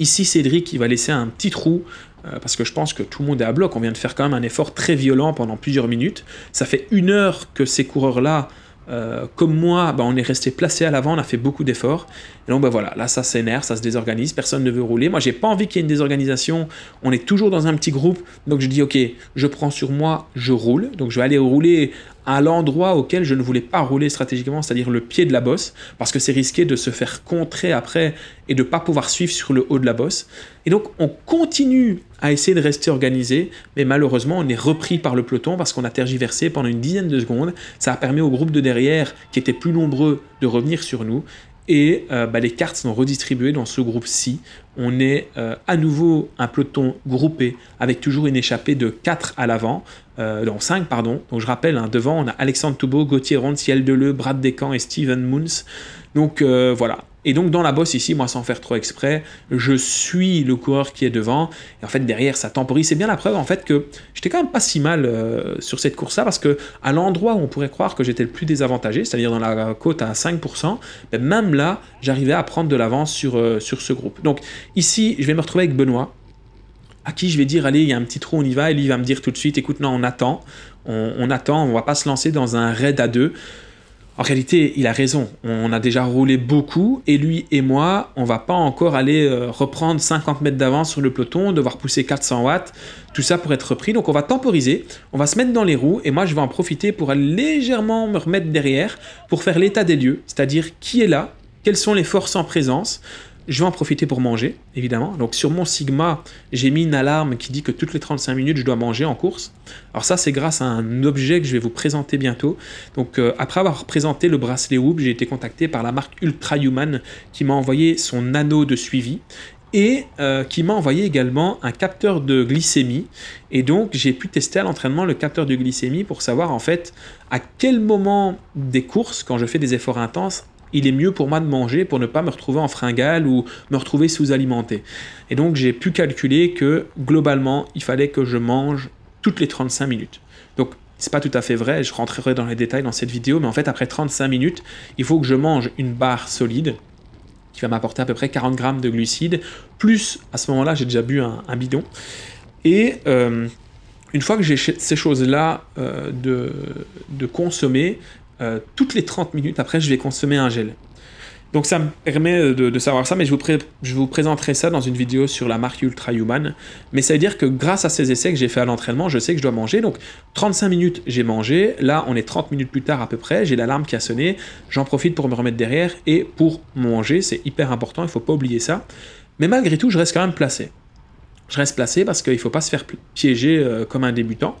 Ici, Cédric, il va laisser un petit trou, euh, parce que je pense que tout le monde est à bloc. On vient de faire quand même un effort très violent pendant plusieurs minutes. Ça fait une heure que ces coureurs-là, euh, comme moi, bah, on est resté placé à l'avant, on a fait beaucoup d'efforts. Et donc, bah, voilà, là, ça s'énerve, ça se désorganise, personne ne veut rouler. Moi, j'ai pas envie qu'il y ait une désorganisation. On est toujours dans un petit groupe. Donc, je dis, OK, je prends sur moi, je roule. Donc, je vais aller rouler à l'endroit auquel je ne voulais pas rouler stratégiquement, c'est-à-dire le pied de la bosse, parce que c'est risqué de se faire contrer après et de ne pas pouvoir suivre sur le haut de la bosse. Et donc on continue à essayer de rester organisé, mais malheureusement on est repris par le peloton parce qu'on a tergiversé pendant une dizaine de secondes. Ça a permis au groupe de derrière, qui était plus nombreux, de revenir sur nous. Et euh, bah, les cartes sont redistribuées dans ce groupe-ci on est euh, à nouveau un peloton groupé avec toujours une échappée de 4 à l'avant, euh, 5 pardon. Donc je rappelle, un hein, devant on a Alexandre Toubeau, Gauthier Ronde, Ciel Deleu, Brad Descamps et Steven Moons. Donc euh, voilà, et donc dans la bosse ici, moi sans faire trop exprès, je suis le coureur qui est devant, et en fait derrière ça temporise. C'est bien la preuve en fait que j'étais quand même pas si mal euh, sur cette course-là, parce que à l'endroit où on pourrait croire que j'étais le plus désavantagé, c'est-à-dire dans la côte à 5%, ben, même là j'arrivais à prendre de l'avance sur, euh, sur ce groupe. Donc ici je vais me retrouver avec Benoît, à qui je vais dire allez il y a un petit trou on y va, et lui il va me dire tout de suite écoute non on attend, on, on attend, on va pas se lancer dans un raid à deux. En réalité, il a raison. On a déjà roulé beaucoup et lui et moi, on va pas encore aller euh, reprendre 50 mètres d'avance sur le peloton, devoir pousser 400 watts, tout ça pour être repris. Donc on va temporiser, on va se mettre dans les roues et moi je vais en profiter pour aller légèrement me remettre derrière pour faire l'état des lieux, c'est-à-dire qui est là, quelles sont les forces en présence, je vais en profiter pour manger, évidemment. Donc sur mon Sigma, j'ai mis une alarme qui dit que toutes les 35 minutes, je dois manger en course. Alors ça, c'est grâce à un objet que je vais vous présenter bientôt. Donc euh, après avoir présenté le bracelet Whoop, j'ai été contacté par la marque Ultra Human qui m'a envoyé son anneau de suivi et euh, qui m'a envoyé également un capteur de glycémie. Et donc j'ai pu tester à l'entraînement le capteur de glycémie pour savoir en fait à quel moment des courses, quand je fais des efforts intenses, il est mieux pour moi de manger pour ne pas me retrouver en fringale ou me retrouver sous-alimenté. Et donc j'ai pu calculer que globalement, il fallait que je mange toutes les 35 minutes. Donc c'est pas tout à fait vrai, je rentrerai dans les détails dans cette vidéo, mais en fait après 35 minutes, il faut que je mange une barre solide qui va m'apporter à peu près 40 grammes de glucides, plus à ce moment-là j'ai déjà bu un, bidon. Et euh, une fois que j'ai ces choses-là euh, de, de consommer, euh, toutes les 30 minutes après, je vais consommer un gel. Donc ça me permet de, savoir ça, mais je vous, je vous, présenterai ça dans une vidéo sur la marque Ultra Human. Mais ça veut dire que grâce à ces essais que j'ai fait à l'entraînement, je sais que je dois manger. Donc 35 minutes, j'ai mangé. Là, on est 30 minutes plus tard à peu près. J'ai l'alarme qui a sonné. J'en profite pour me remettre derrière et pour manger. C'est hyper important, il ne faut pas oublier ça. Mais malgré tout, je reste quand même placé. Je reste placé parce qu'il ne faut pas se faire piéger euh, comme un débutant.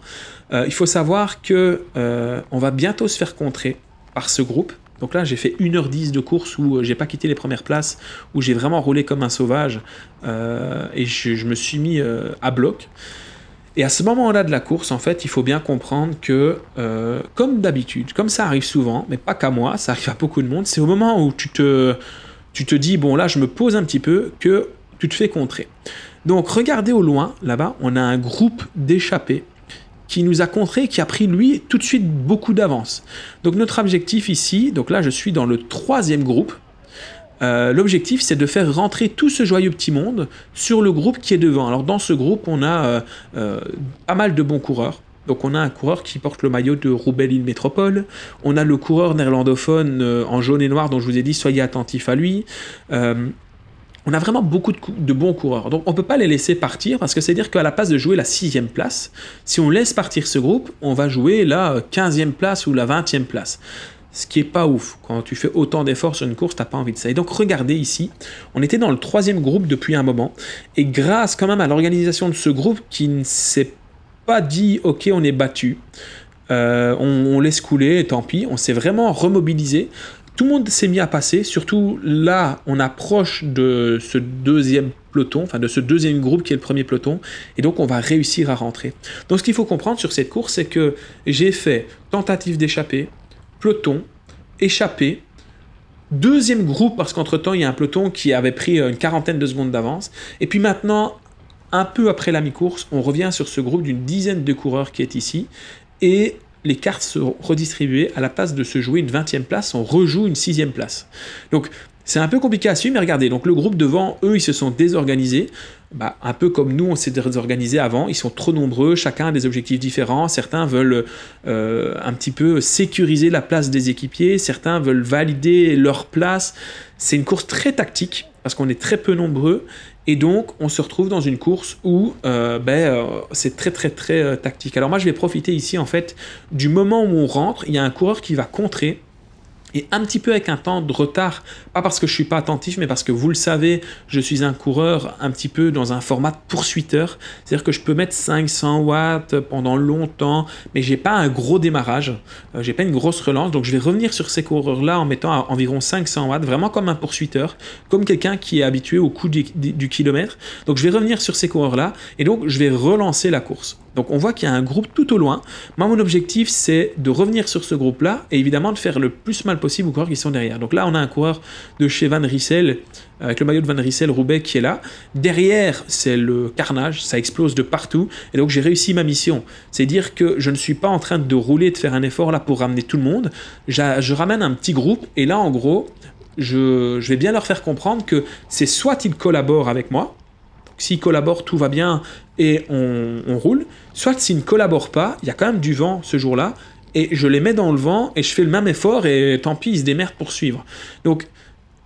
Euh, il faut savoir que euh, on va bientôt se faire contrer par ce groupe. Donc là, j'ai fait 1h10 de course où j'ai pas quitté les premières places, où j'ai vraiment roulé comme un sauvage et je, me suis mis à bloc. Et à ce moment-là de la course, en fait, il faut bien comprendre que, comme d'habitude, comme ça arrive souvent, mais pas qu'à moi, ça arrive à beaucoup de monde, c'est au moment où tu te, tu te dis, bon là, je me pose un petit peu, que tu te fais contrer. Donc regardez au loin, là-bas, on a un groupe d'échappés qui nous a contré, qui a pris lui tout de suite beaucoup d'avance. Donc notre objectif ici, donc là je suis dans le troisième groupe, euh, l'objectif c'est de faire rentrer tout ce joyeux petit monde sur le groupe qui est devant. Alors dans ce groupe on a euh, euh, pas mal de bons coureurs. Donc on a un coureur qui porte le maillot de Roubaix-Lille Métropole, on a le coureur néerlandophone en jaune et noir dont je vous ai dit soyez attentif à lui, on a vraiment beaucoup de, bons coureurs. Donc on peut pas les laisser partir parce que c'est-à-dire qu'à la place de jouer la sixième place, si on laisse partir ce groupe, on va jouer la euh, quinzième place ou la vingtième place. Ce qui est pas ouf. Quand tu fais autant d'efforts sur une course, tu n'as pas envie de ça. Et donc regardez ici, on était dans le troisième groupe depuis un moment. Et grâce quand même à l'organisation de ce groupe qui ne s'est pas dit ok on est battu. Euh, on, on, laisse couler, tant pis. On s'est vraiment remobilisé le monde s'est mis à passer. Surtout là, on approche de ce deuxième peloton, enfin de ce deuxième groupe qui est le premier peloton, et donc on va réussir à rentrer. Donc ce qu'il faut comprendre sur cette course, c'est que j'ai fait tentative d'échapper, peloton, échappé, deuxième groupe, parce qu'entre-temps, il y a un peloton qui avait pris une quarantaine de secondes d'avance, et puis maintenant, un peu après la mi-course, on revient sur ce groupe d'une dizaine de coureurs qui est ici, et les cartes sont redistribuées à la place de se jouer une 20e place, on rejoue une 6e place. Donc c'est un peu compliqué à suivre, mais regardez, donc le groupe devant, eux, ils se sont désorganisés, bah, un peu comme nous, on s'est désorganisés avant, ils sont trop nombreux, chacun a des objectifs différents, certains veulent euh, un petit peu sécuriser la place des équipiers, certains veulent valider leur place, c'est une course très tactique, parce qu'on est très peu nombreux, et donc, on se retrouve dans une course où euh, ben, euh, c'est très, très, très euh, tactique. Alors moi, je vais profiter ici, en fait, du moment où on rentre, il y a un coureur qui va contrer et un petit peu avec un temps de retard, pas parce que je suis pas attentif, mais parce que vous le savez, je suis un coureur un petit peu dans un format poursuiteur, c'est-à-dire que je peux mettre 500 watts pendant longtemps, mais j'ai pas un gros démarrage, je euh, j'ai pas une grosse relance, donc je vais revenir sur ces coureurs-là en mettant environ 500 watts, vraiment comme un poursuiteur, comme quelqu'un qui est habitué au coût du kilomètre, donc je vais revenir sur ces coureurs-là, et donc je vais relancer la course. Donc on voit qu'il y a un groupe tout au loin. Moi, mon objectif, c'est de revenir sur ce groupe-là et évidemment de faire le plus mal possible aux coureurs qui sont derrière. Donc là, on a un coureur de chez Van Rysel, euh, avec le maillot de Van Rysel Roubaix qui est là. Derrière, c'est le carnage, ça explose de partout. Et donc j'ai réussi ma mission. C'est dire que je ne suis pas en train de rouler, de faire un effort là pour ramener tout le monde. Je ramène un petit groupe et là, en gros, je vais bien leur faire comprendre que c'est soit ils collaborent avec moi, S'ils collaborent, tout va bien et on, roule. Soit s'ils ne collaborent pas, il y a quand même du vent ce jour-là, et je les mets dans le vent et je fais le même effort et tant pis, ils se démerdent pour suivre. Donc,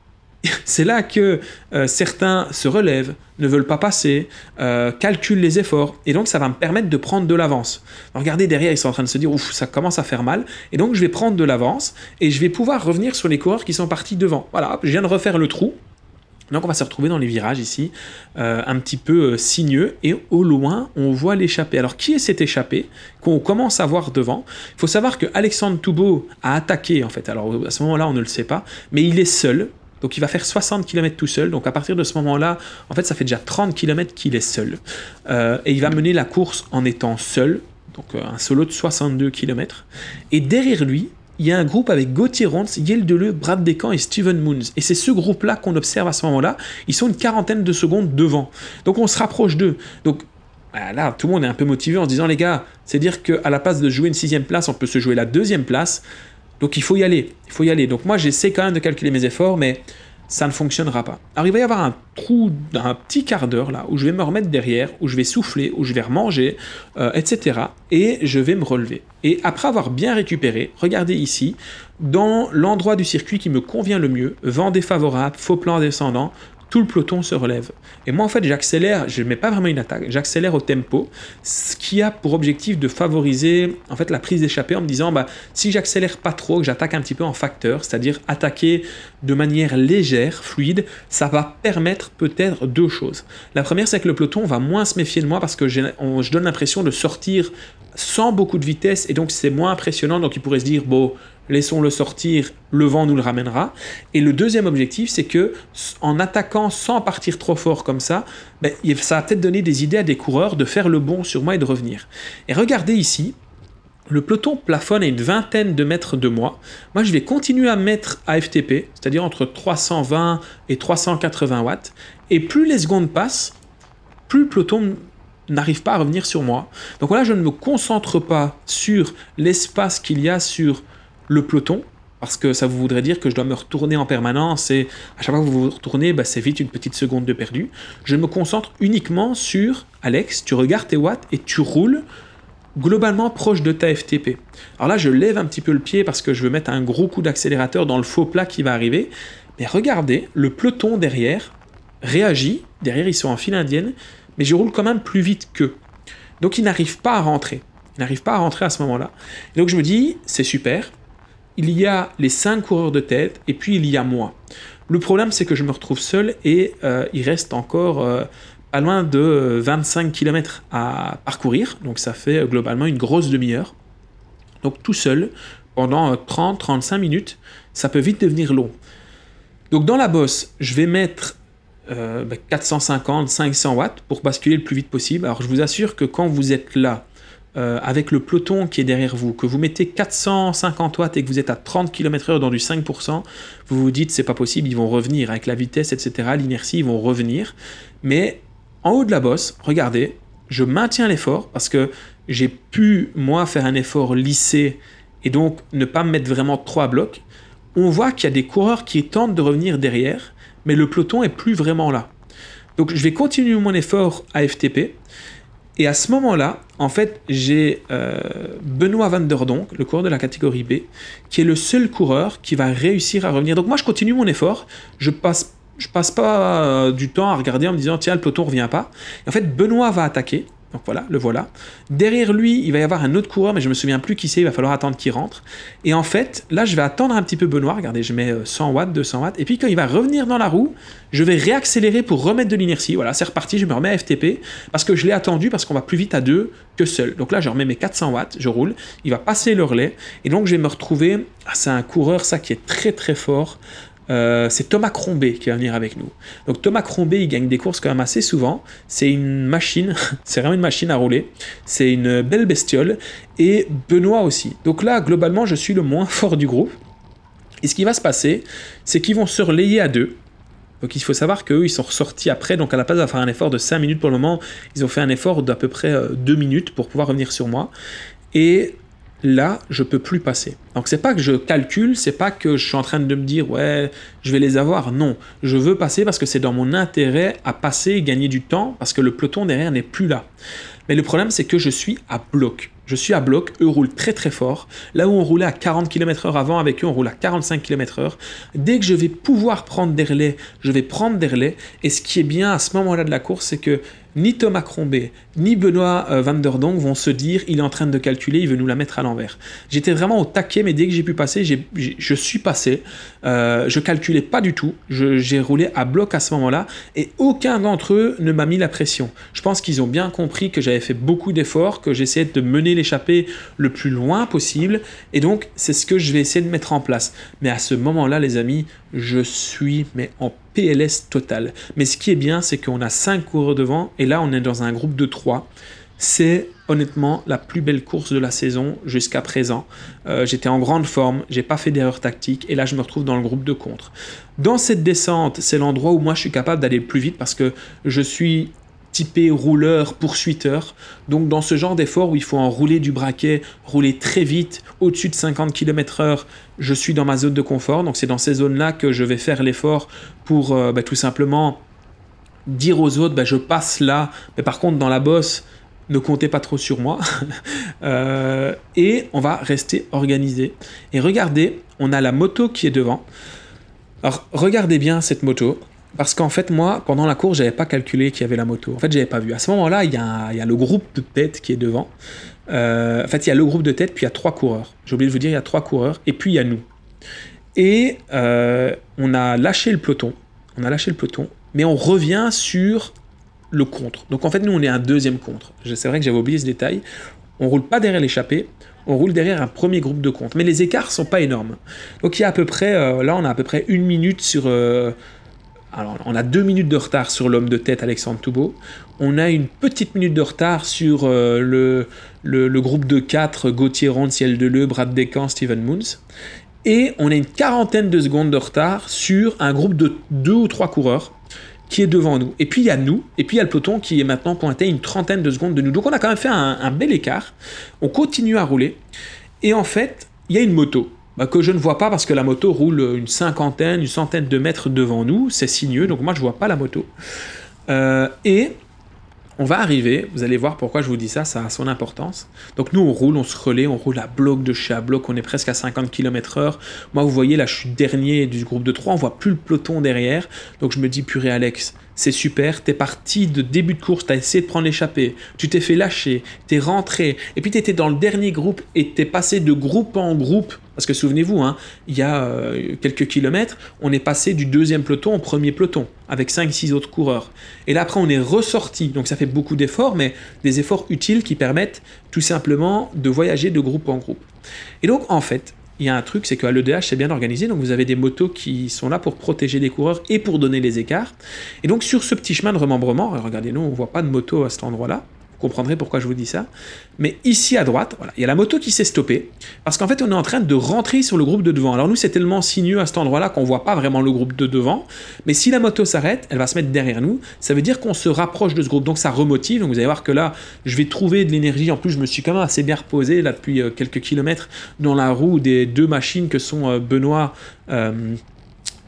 c'est là que euh, certains se relèvent, ne veulent pas passer, euh, calculent les efforts, et donc ça va me permettre de prendre de l'avance. Regardez derrière, ils sont en train de se dire ouf, ça commence à faire mal, et donc je vais prendre de l'avance et je vais pouvoir revenir sur les coureurs qui sont partis devant. Voilà, je viens de refaire le trou, donc on va se retrouver dans les virages ici, euh, un petit peu euh, sinueux, et au loin, on voit l'échappée. Alors qui est cet échappée qu'on commence à voir devant Il faut savoir que Alexandre Toubeau a attaqué en fait, alors à ce moment-là on ne le sait pas, mais il est seul, donc il va faire 60 km tout seul. Donc à partir de ce moment-là, en fait, ça fait déjà 30 km qu'il est seul. Euh, et il va mener la course en étant seul. Donc un solo de 62 km. Et derrière lui, il y a un groupe avec Gauthier Rontz, Yael Deleu, Brad Descamps et Steven Moons. Et c'est ce groupe-là qu'on observe à ce moment-là. Ils sont une quarantaine de secondes devant. Donc on se rapproche d'eux. Donc ah, là, tout le monde est un peu motivé en se disant, les gars, c'est dire qu'à la place de jouer une sixième place, on peut se jouer la deuxième place. Donc il faut y aller. Il faut y aller. Donc moi, j'essaie quand même de calculer mes efforts, mais ça ne fonctionnera pas. Alors il va y avoir un trou d'un petit quart d'heure là où je vais me remettre derrière, où je vais souffler, où je vais remanger, euh, etc. Et je vais me relever. Et après avoir bien récupéré, regardez ici, dans l'endroit du circuit qui me convient le mieux, vent défavorable, faux plan descendant, tout le peloton se relève. Et moi, en fait, j'accélère, je ne mets pas vraiment une attaque, j'accélère au tempo, ce qui a pour objectif de favoriser en fait la prise d'échappée en me disant bah, si j'accélère pas trop, que j'attaque un petit peu en facteur, c'est-à-dire attaquer de manière légère, fluide, ça va permettre peut-être deux choses. La première, c'est que le peloton va moins se méfier de moi parce que je donne l'impression de sortir sans beaucoup de vitesse et donc c'est moins impressionnant, donc il pourrait se dire bon laissons-le sortir, le vent nous le ramènera. Et le deuxième objectif, c'est que en attaquant sans partir trop fort comme ça, ben, ça a peut-être donné des idées à des coureurs de faire le bon sur moi et de revenir. Et regardez ici, le peloton plafonne à une vingtaine de mètres de moi. Moi, je vais continuer à mettre à FTP, c'est-à-dire entre 320 et 380 watts. Et plus les secondes passent, plus le peloton n'arrive pas à revenir sur moi. Donc là, je ne me concentre pas sur l'espace qu'il y a sur le peloton, parce que ça vous voudrait dire que je dois me retourner en permanence et à chaque fois que vous vous retournez, bah, c'est vite une petite seconde de perdu. Je me concentre uniquement sur Alex, tu regardes tes watts et tu roules globalement proche de ta FTP. Alors là, je lève un petit peu le pied parce que je veux mettre un gros coup d'accélérateur dans le faux plat qui va arriver. Mais regardez, le peloton derrière réagit. Derrière, ils sont en file indienne, mais je roule quand même plus vite qu'eux. Donc ils n'arrivent pas à rentrer. Ils n'arrivent pas à rentrer à ce moment-là. Donc je me dis, c'est super, il y a les cinq coureurs de tête et puis il y a moi. Le problème, c'est que je me retrouve seul et euh, il reste encore euh, pas loin de 25 km à parcourir. Donc ça fait euh, globalement une grosse demi-heure. Donc tout seul, pendant 30-35 minutes, ça peut vite devenir long. Donc dans la bosse, je vais mettre 450-500 bah, watts pour basculer le plus vite possible. Alors je vous assure que quand vous êtes là, euh, avec le peloton qui est derrière vous, que vous mettez 450 watts et que vous êtes à 30 km/h dans du 5%, vous vous dites c'est pas possible, ils vont revenir avec la vitesse, etc., l'inertie, ils vont revenir. Mais en haut de la bosse, regardez, je maintiens l'effort parce que j'ai pu, moi, faire un effort lissé et donc ne pas mettre vraiment trois blocs. On voit qu'il y a des coureurs qui tentent de revenir derrière, mais le peloton est plus vraiment là. Donc je vais continuer mon effort à FTP et à ce moment-là, en fait, j'ai euh, Benoît Van Der Donk, le coureur de la catégorie B, qui est le seul coureur qui va réussir à revenir. Donc moi, je continue mon effort. Je passe, je passe pas euh, du temps à regarder en me disant tiens, le peloton revient pas. en fait, Benoît va attaquer. Donc voilà, le voilà. Derrière lui, il va y avoir un autre coureur, mais je me souviens plus qui c'est, il va falloir attendre qu'il rentre. Et en fait, là, je vais attendre un petit peu Benoît, regardez, je mets 100 euh, watts, 200 watts, et puis quand il va revenir dans la roue, je vais réaccélérer pour remettre de l'inertie. Voilà, c'est reparti, je me remets à FTP, parce que je l'ai attendu, parce qu'on va plus vite à deux que seul. Donc là, je remets mes 400 watts, je roule, il va passer le relais, et donc je vais me retrouver, ah, c'est un coureur, ça qui est très très fort, euh, c'est Thomas Crombé qui va venir avec nous. Donc Thomas Crombé, il gagne des courses quand même assez souvent. C'est une machine, c'est vraiment une machine à rouler. C'est une belle bestiole. Et Benoît aussi. Donc là, globalement, je suis le moins fort du groupe. Et ce qui va se passer, c'est qu'ils vont se relayer à deux. Donc il faut savoir qu'eux, ils sont ressortis après, donc à la place à faire un effort de 5 minutes pour le moment, ils ont fait un effort d'à peu près 2 euh, minutes pour pouvoir revenir sur moi. Et là, je peux plus passer. Donc c'est pas que je calcule, c'est pas que je suis en train de me dire ouais, je vais les avoir. Non, je veux passer parce que c'est dans mon intérêt à passer et gagner du temps parce que le peloton derrière n'est plus là. Mais le problème c'est que je suis à bloc. Je suis à bloc, eux roulent très très fort. Là où on roulait à 40 km/h avant, avec eux on roule à 45 km/h. Dès que je vais pouvoir prendre des relais, je vais prendre des relais. Et ce qui est bien à ce moment-là de la course, c'est que ni Thomas Crombé, ni Benoît euh, Van Der Dong vont se dire il est en train de calculer, il veut nous la mettre à l'envers. J'étais vraiment au taquet, mais dès que j'ai pu passer, je suis passé. Euh, je calculais pas du tout. J'ai roulé à bloc à ce moment-là et aucun d'entre eux ne m'a mis la pression. Je pense qu'ils ont bien compris que j'avais fait beaucoup d'efforts, que j'essayais de mener l'échappée le plus loin possible. Et donc, c'est ce que je vais essayer de mettre en place. Mais à ce moment-là, les amis, je suis mais en PLS total. Mais ce qui est bien, c'est qu'on a 5 coureurs devant et là on est dans un groupe de 3. C'est honnêtement la plus belle course de la saison jusqu'à présent. Euh, j'étais en grande forme, j'ai pas fait d'erreur tactique et là je me retrouve dans le groupe de contre. Dans cette descente, c'est l'endroit où moi je suis capable d'aller plus vite parce que je suis rouleur, poursuiteur. Donc dans ce genre d'effort où il faut rouler du braquet, rouler très vite, au-dessus de 50 km/h, je suis dans ma zone de confort. Donc c'est dans ces zones-là que je vais faire l'effort pour euh, bah, tout simplement dire aux autres, bah, je passe là, mais par contre dans la bosse, ne comptez pas trop sur moi. Euh, et on va rester organisé. Et regardez, on a la moto qui est devant. Alors regardez bien cette moto. Parce qu'en fait, moi, pendant la course, j'avais pas calculé qu'il y avait la moto. En fait, j'avais pas vu. À ce moment-là, il y, a le groupe de tête qui est devant. Euh, en fait, il y a le groupe de tête, puis il y a trois coureurs. J'ai oublié de vous dire, il y a trois coureurs, et puis il y a nous. Et euh, on a lâché le peloton. On a lâché le peloton, mais on revient sur le contre. Donc en fait, nous, on est un deuxième contre. C'est vrai que j'avais oublié ce détail. On roule pas derrière l'échappée, on roule derrière un premier groupe de contre. Mais les écarts sont pas énormes. Donc il y a à peu près, euh, là on a à peu près une minute sur, alors, on a deux minutes de retard sur l'homme de tête Alexandre Toubeau. On a une petite minute de retard sur euh, le, le, groupe de quatre Gauthier Ronde, Ciel Deleu, Brad Descamps, Steven Moons. Et on a une quarantaine de secondes de retard sur un groupe de deux ou trois coureurs qui est devant nous. Et puis il y a nous, et puis il y a le peloton qui est maintenant pointé une trentaine de secondes de nous. Donc on a quand même fait un bel écart. On continue à rouler. Et en fait, il y a une moto bah, que je ne vois pas parce que la moto roule une cinquantaine, une centaine de mètres devant nous, c'est signeux, donc moi je vois pas la moto. Euh, et on va arriver, vous allez voir pourquoi je vous dis ça, ça a son importance. Donc nous on roule, on se relaie, on roule à bloc de chez à bloc, on est presque à 50 km heure. Moi vous voyez là je suis dernier du groupe de 3, on voit plus le peloton derrière, donc je me dis purée Alex, c'est super, t'es parti de début de course, t'as essayé de prendre l'échappée, tu t'es fait lâcher, t'es rentré, et puis t'étais dans le dernier groupe et t'es passé de groupe en groupe. Parce que souvenez-vous, hein, il y a euh, quelques kilomètres, on est passé du deuxième peloton au premier peloton, avec 5-6 autres coureurs. Et là, après, on est ressorti. Donc ça fait beaucoup d'efforts, mais des efforts utiles qui permettent tout simplement de voyager de groupe en groupe. Et donc, en fait, il y a un truc, c'est que à l'EDH, c'est bien organisé. Donc, vous avez des motos qui sont là pour protéger les coureurs et pour donner les écarts. Et donc, sur ce petit chemin de remembrement, regardez, nous, on voit pas de moto à cet endroit-là. Vous comprendrez pourquoi je vous dis ça. Mais ici à droite, il y a la moto qui s'est stoppée parce qu'en fait on est en train de rentrer sur le groupe de devant. Alors nous c'est tellement sinueux à cet endroit-là qu'on voit pas vraiment le groupe de devant, mais si la moto s'arrête, elle va se mettre derrière nous. Ça veut dire qu'on se rapproche de ce groupe, donc ça remotive. Donc vous allez voir que là, je vais trouver de l'énergie. En plus, je me suis quand même assez bien reposé là depuis euh, quelques kilomètres dans la roue des deux machines que sont euh, Benoît. Euh,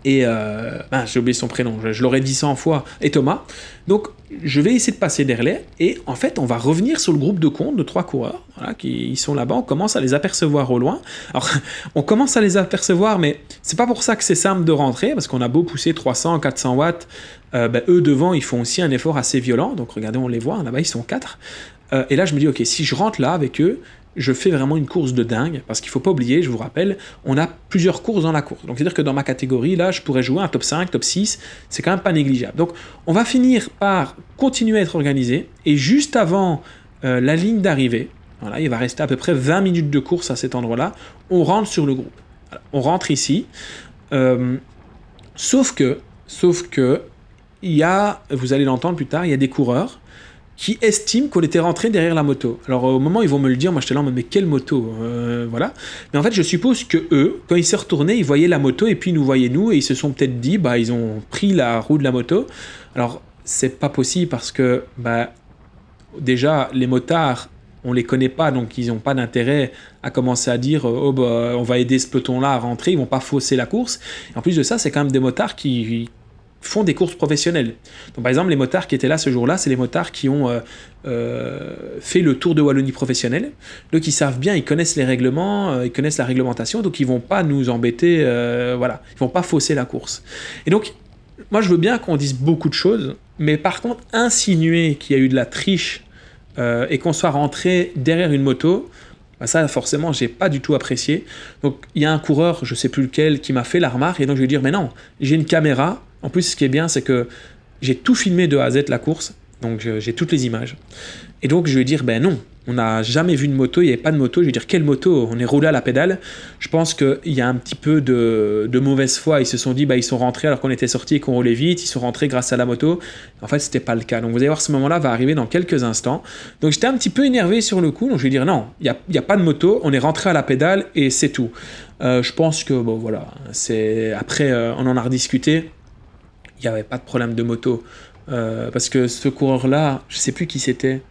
et euh, ah, j'ai oublié son prénom, je, l'aurais dit 100 fois, et Thomas. Donc je vais essayer de passer derrière, et en fait on va revenir sur le groupe de compte de trois coureurs qui ils sont là-bas, on commence à les apercevoir au loin. Alors on commence à les apercevoir mais c'est pas pour ça que c'est simple de rentrer parce qu'on a beau pousser 300, 400 watts, euh, ben, eux devant ils font aussi un effort assez violent, donc regardez on les voit, hein, là-bas ils sont quatre. Euh, et là je me dis ok si je rentre là avec eux, je fais vraiment une course de dingue, parce qu'il faut pas oublier, je vous rappelle, on a plusieurs courses dans la course. Donc c'est-à-dire que dans ma catégorie, là, je pourrais jouer un top 5, top 6, c'est quand même pas négligeable. Donc on va finir par continuer à être organisé, et juste avant euh, la ligne d'arrivée, voilà, il va rester à peu près 20 minutes de course à cet endroit-là, on rentre sur le groupe. on rentre ici, euh, sauf que, sauf que, il y a, vous allez l'entendre plus tard, il y a des coureurs qui estiment qu'on était rentré derrière la moto. Alors euh, au moment ils vont me le dire, moi j'étais là, mais quelle moto euh, Voilà. Mais en fait, je suppose que eux, quand ils se retournés, ils voyaient la moto et puis nous voyaient nous et ils se sont peut-être dit, bah ils ont pris la roue de la moto. Alors c'est pas possible parce que bah déjà les motards on les connaît pas, donc ils n'ont pas d'intérêt à commencer à dire euh, oh bah, on va aider ce peloton-là à rentrer, ils vont pas fausser la course. en plus de ça, c'est quand même des motards qui, font des courses professionnelles. Donc, par exemple, les motards qui étaient là ce jour-là, c'est les motards qui ont euh, euh, fait le tour de Wallonie professionnel. Donc, ils savent bien, ils connaissent les règlements, euh, ils connaissent la réglementation, donc ils vont pas nous embêter, voilà, ils vont pas fausser la course. Et donc, moi, je veux bien qu'on dise beaucoup de choses, mais par contre, insinuer qu'il y a eu de la triche et qu'on soit rentré derrière une moto, bah, ça, forcément, j'ai pas du tout apprécié. Donc, il y a un coureur, je sais plus lequel, qui m'a fait la remarque, et donc je vais dire, mais non, j'ai une caméra, en plus, ce qui est bien, c'est que j'ai tout filmé de A à Z la course, donc j'ai toutes les images. Et donc je vais dire, ben non, on n'a jamais vu de moto, il n'y avait pas de moto. Je vais dire, quelle moto On est roulé à la pédale. Je pense qu'il y a un petit peu de, mauvaise foi. Ils se sont dit, ben, ils sont rentrés alors qu'on était sortis et qu'on roulait vite. Ils sont rentrés grâce à la moto. En fait, ce c'était pas le cas. Donc vous allez voir, ce moment-là va arriver dans quelques instants. Donc j'étais un petit peu énervé sur le coup. Donc je vais dire, non, il n'y a, pas de moto. On est rentré à la pédale et c'est tout. Euh, je pense que, bon voilà, c'est après, euh, on en a rediscuté il n'y avait pas de problème de moto. Euh, parce que ce coureur-là, je ne sais plus qui c'était,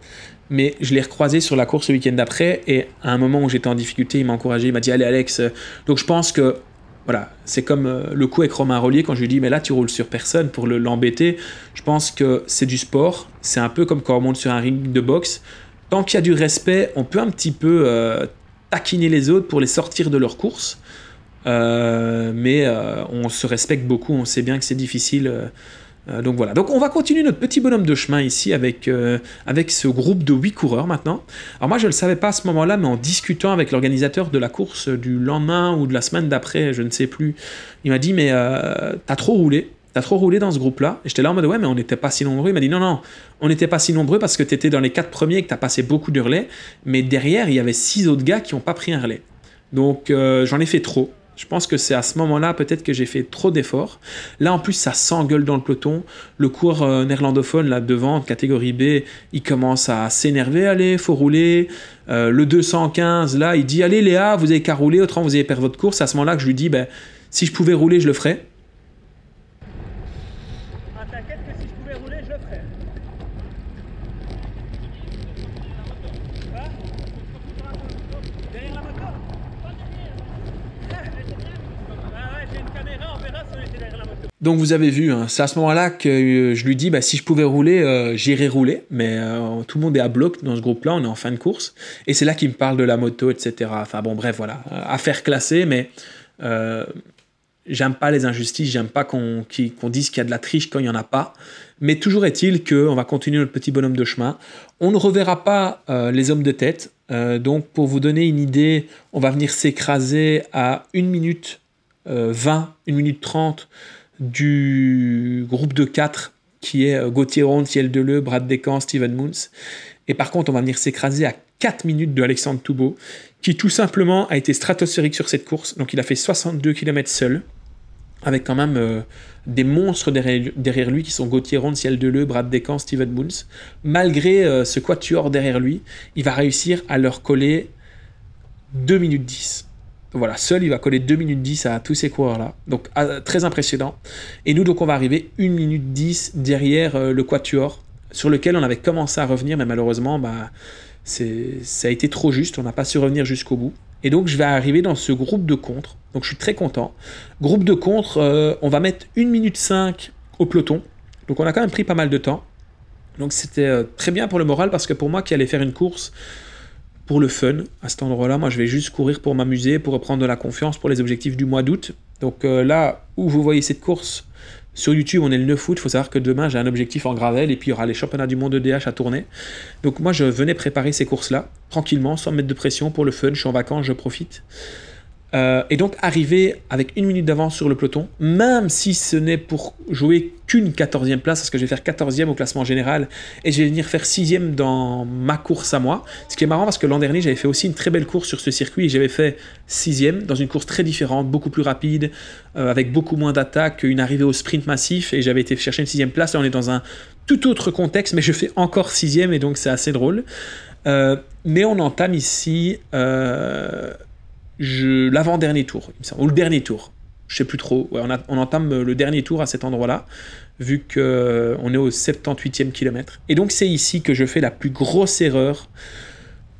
mais je l'ai recroisé sur la course le week-end d'après, et à un moment où j'étais en difficulté, il m'a encouragé, il m'a dit Allez, Alex. Donc je pense que voilà, c'est comme euh, le coup avec Romain Rollier quand je lui dis mais là tu roules sur personne pour l'embêter. Je pense que c'est du sport, c'est un peu comme quand on monte sur un ring de boxe. Tant qu'il y a du respect, on peut un petit peu euh, taquiner les autres pour les sortir de leur course. Euh, mais euh, on se respecte beaucoup, on sait bien que c'est difficile euh, donc voilà, donc on va continuer notre petit bonhomme de chemin ici avec, avec ce groupe de 8 coureurs maintenant. Alors moi je ne le savais pas à ce moment-là, mais en discutant avec l'organisateur de la course du lendemain ou de la semaine d'après, je ne sais plus, il m'a dit mais t'as trop roulé, t'as trop roulé dans ce groupe-là. Et j'étais là en mode ouais mais on n'était pas si nombreux. Il m'a dit non non, on n'était pas si nombreux parce que t'étais dans les 4 premiers et que t'as passé beaucoup de relais, mais derrière il y avait 6 autres gars qui n'ont pas pris un relais. Donc j'en ai fait trop. Je pense que c'est à ce moment-là peut-être que j'ai fait trop d'efforts. Là en plus ça s'engueule dans le peloton. Le cours euh, néerlandophone là devant, catégorie B, il commence à s'énerver, allez, faut rouler. Euh, le 215 là, il dit allez Léa, vous avez qu'à rouler, autrement vous allez perdre votre course. À ce moment-là que je lui dis ben, si je pouvais rouler, je le ferais. Donc vous avez vu, hein. c'est à ce moment-là que euh, je lui dis, bah, si je pouvais rouler, euh, j'irais rouler, mais euh, tout le monde est à bloc dans ce groupe-là, on est en fin de course, et c'est là qu'il me parle de la moto, etc. Enfin bon, bref, voilà, affaire classée, mais j'aime pas les injustices, j'aime pas qu'on dise qu'il y a de la triche quand il n'y en a pas, mais toujours est-il qu'on va continuer notre petit bonhomme de chemin, on ne reverra pas les hommes de tête, donc pour vous donner une idée, on va venir s'écraser à 1 minute 20, 1 minute 30, du groupe de 4 qui est euh, Gauthier Ronde, de Deleu, Brad Descamps, Steven Moons. Et par contre, on va venir s'écraser à 4 minutes de Alexandre Toubeau, qui tout simplement a été stratosphérique sur cette course. Donc il a fait 62 km seul, avec quand même euh, des monstres derrière, lui, qui sont Gauthier Ronde, Ciel Deleu, Brad Descamps, Steven Moons. Malgré euh, ce quatuor derrière lui, il va réussir à leur coller 2 minutes 10 voilà, seul, il va coller 2 minutes 10 à tous ces coureurs-là. Donc ah, très impressionnant. Et nous, donc, on va arriver 1 minute 10 derrière euh, le Quatuor, sur lequel on avait commencé à revenir, mais malheureusement, bah, ça a été trop juste. On n'a pas su revenir jusqu'au bout. Et donc, je vais arriver dans ce groupe de contre. Donc, je suis très content. Groupe de contre, euh, on va mettre 1 minute 5 au peloton. Donc, on a quand même pris pas mal de temps. Donc, c'était euh, très bien pour le moral parce que pour moi qui allais faire une course pour le fun à cet endroit-là. Moi, je vais juste courir pour m'amuser, pour reprendre de la confiance pour les objectifs du mois d'août. Donc euh, là où vous voyez cette course sur YouTube, on est le 9 août. Il faut savoir que demain, j'ai un objectif en gravel et puis il y aura les championnats du monde dh à tourner. Donc moi, je venais préparer ces courses-là tranquillement, sans mettre de pression pour le fun. Je suis en vacances, je profite. Euh, et donc arriver avec une minute d'avance sur le peloton, même si ce n'est pour jouer qu'une 14e place, parce que je vais faire 14e au classement général et je vais venir faire 6e dans ma course à moi. Ce qui est marrant parce que l'an dernier j'avais fait aussi une très belle course sur ce circuit et j'avais fait 6e dans une course très différente, beaucoup plus rapide, euh, avec beaucoup moins d'attaques, une arrivée au sprint massif et j'avais été chercher une 6e place. Là on est dans un tout autre contexte, mais je fais encore 6e et donc c'est assez drôle. Euh, mais on entame ici l'avant-dernier tour, ou le dernier tour. Je sais plus trop. on, entame euh, le dernier tour à cet endroit-là, vu qu'on euh, est au 78e kilomètre. Et donc c'est ici que je fais la plus grosse erreur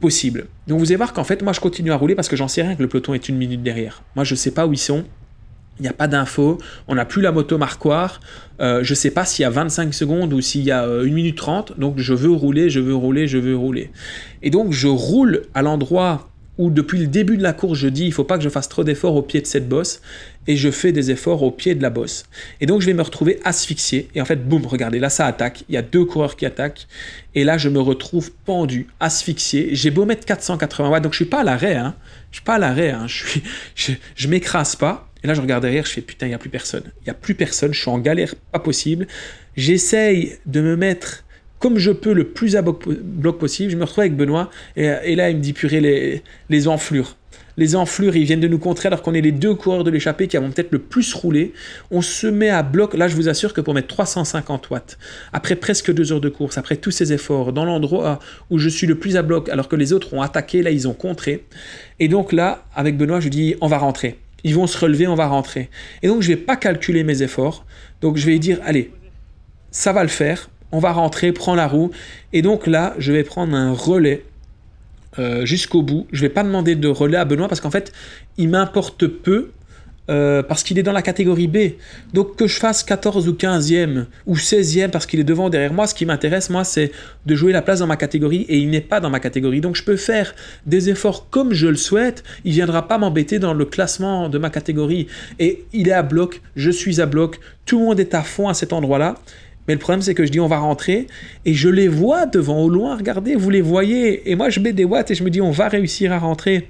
possible. Donc vous allez voir qu'en fait, moi je continue à rouler parce que j'en sais rien que le peloton est une minute derrière. Moi je sais pas où ils sont, il n'y a pas d'infos, on n'a plus la moto marquoire euh, je sais pas s'il y a 25 secondes ou s'il y a 1 minute 30, donc je veux rouler, je veux rouler, je veux rouler. Et donc je roule à l'endroit où depuis le début de la course, je dis il faut pas que je fasse trop d'efforts au pied de cette bosse et je fais des efforts au pied de la bosse. Et donc je vais me retrouver asphyxié et en fait boum, regardez là ça attaque, il y a deux coureurs qui attaquent et là je me retrouve pendu, asphyxié. J'ai beau mettre 480 watts donc je suis pas à l'arrêt hein. Je suis pas à l'arrêt hein. je suis je, m'écrase pas et là je regarde derrière, je fais putain, il n'y a plus personne. Il n'y a plus personne, je suis en galère pas possible. J'essaye de me mettre comme je peux le plus à bloc possible. Je me retrouve avec Benoît et, là il me dit purée les, enflures les enflures, ils viennent de nous contrer alors qu'on est les deux coureurs de l'échappée qui avons peut-être le plus roulé. On se met à bloc. Là, je vous assure que pour mettre 350 watts, après presque deux heures de course, après tous ces efforts, dans l'endroit où je suis le plus à bloc, alors que les autres ont attaqué, là, ils ont contré. Et donc là, avec Benoît, je dis, on va rentrer. Ils vont se relever, on va rentrer. Et donc, je ne vais pas calculer mes efforts. Donc, je vais dire, allez, ça va le faire on va rentrer, prends la roue. Et donc là, je vais prendre un relais euh, jusqu'au bout. Je ne vais pas demander de relais à Benoît parce qu'en fait, il m'importe peu euh, parce qu'il est dans la catégorie B. Donc que je fasse 14 ou 15e ou 16e parce qu'il est devant derrière moi, ce qui m'intéresse, moi, c'est de jouer la place dans ma catégorie et il n'est pas dans ma catégorie. Donc je peux faire des efforts comme je le souhaite. Il viendra pas m'embêter dans le classement de ma catégorie. Et il est à bloc, je suis à bloc, tout le monde est à fond à cet endroit-là. Mais le problème, c'est que je dis on va rentrer et je les vois devant au loin. Regardez, vous les voyez. Et moi, je mets des watts et je me dis on va réussir à rentrer.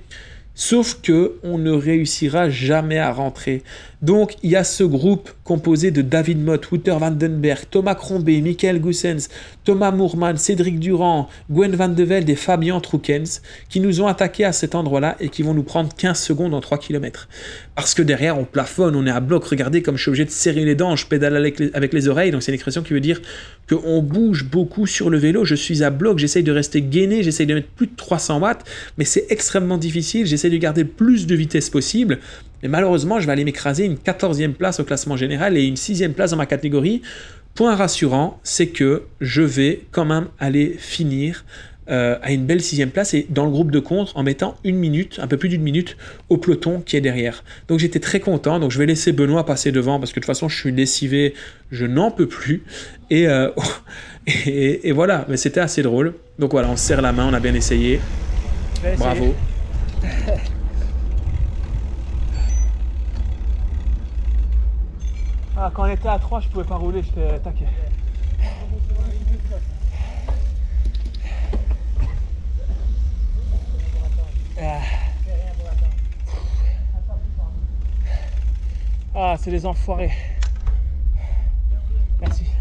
Sauf que on ne réussira jamais à rentrer. Donc, il y a ce groupe composé de David Mott, Wouter Vandenberg, Thomas Crombé, Michael Goussens, Thomas Moorman, Cédric Durand, Gwen Van de Velde et Fabian Troukens qui nous ont attaqués à cet endroit-là et qui vont nous prendre 15 secondes en 3 km. Parce que derrière, on plafonne, on est à bloc. Regardez comme je suis obligé de serrer les dents, je pédale avec les, oreilles. Donc, c'est une expression qui veut dire qu'on bouge beaucoup sur le vélo. Je suis à bloc, j'essaye de rester gainé, j'essaye de mettre plus de 300 watts, mais c'est extrêmement difficile. j'essaye de garder plus de vitesse possible mais malheureusement, je vais aller m'écraser une 14e place au classement général et une 6e place dans ma catégorie. Point rassurant, c'est que je vais quand même aller finir euh, à une belle sixième place et dans le groupe de contre en mettant une minute, un peu plus d'une minute, au peloton qui est derrière. Donc j'étais très content. Donc je vais laisser Benoît passer devant parce que de toute façon je suis lessivé, je n'en peux plus. Et, euh, voilà, mais c'était assez drôle. Donc voilà, on serre la main, on a bien essayé. Bravo. Ah, quand on était à 3, je pouvais pas rouler, j'étais attaqué. Euh, ah, c'est les enfoirés. Merci.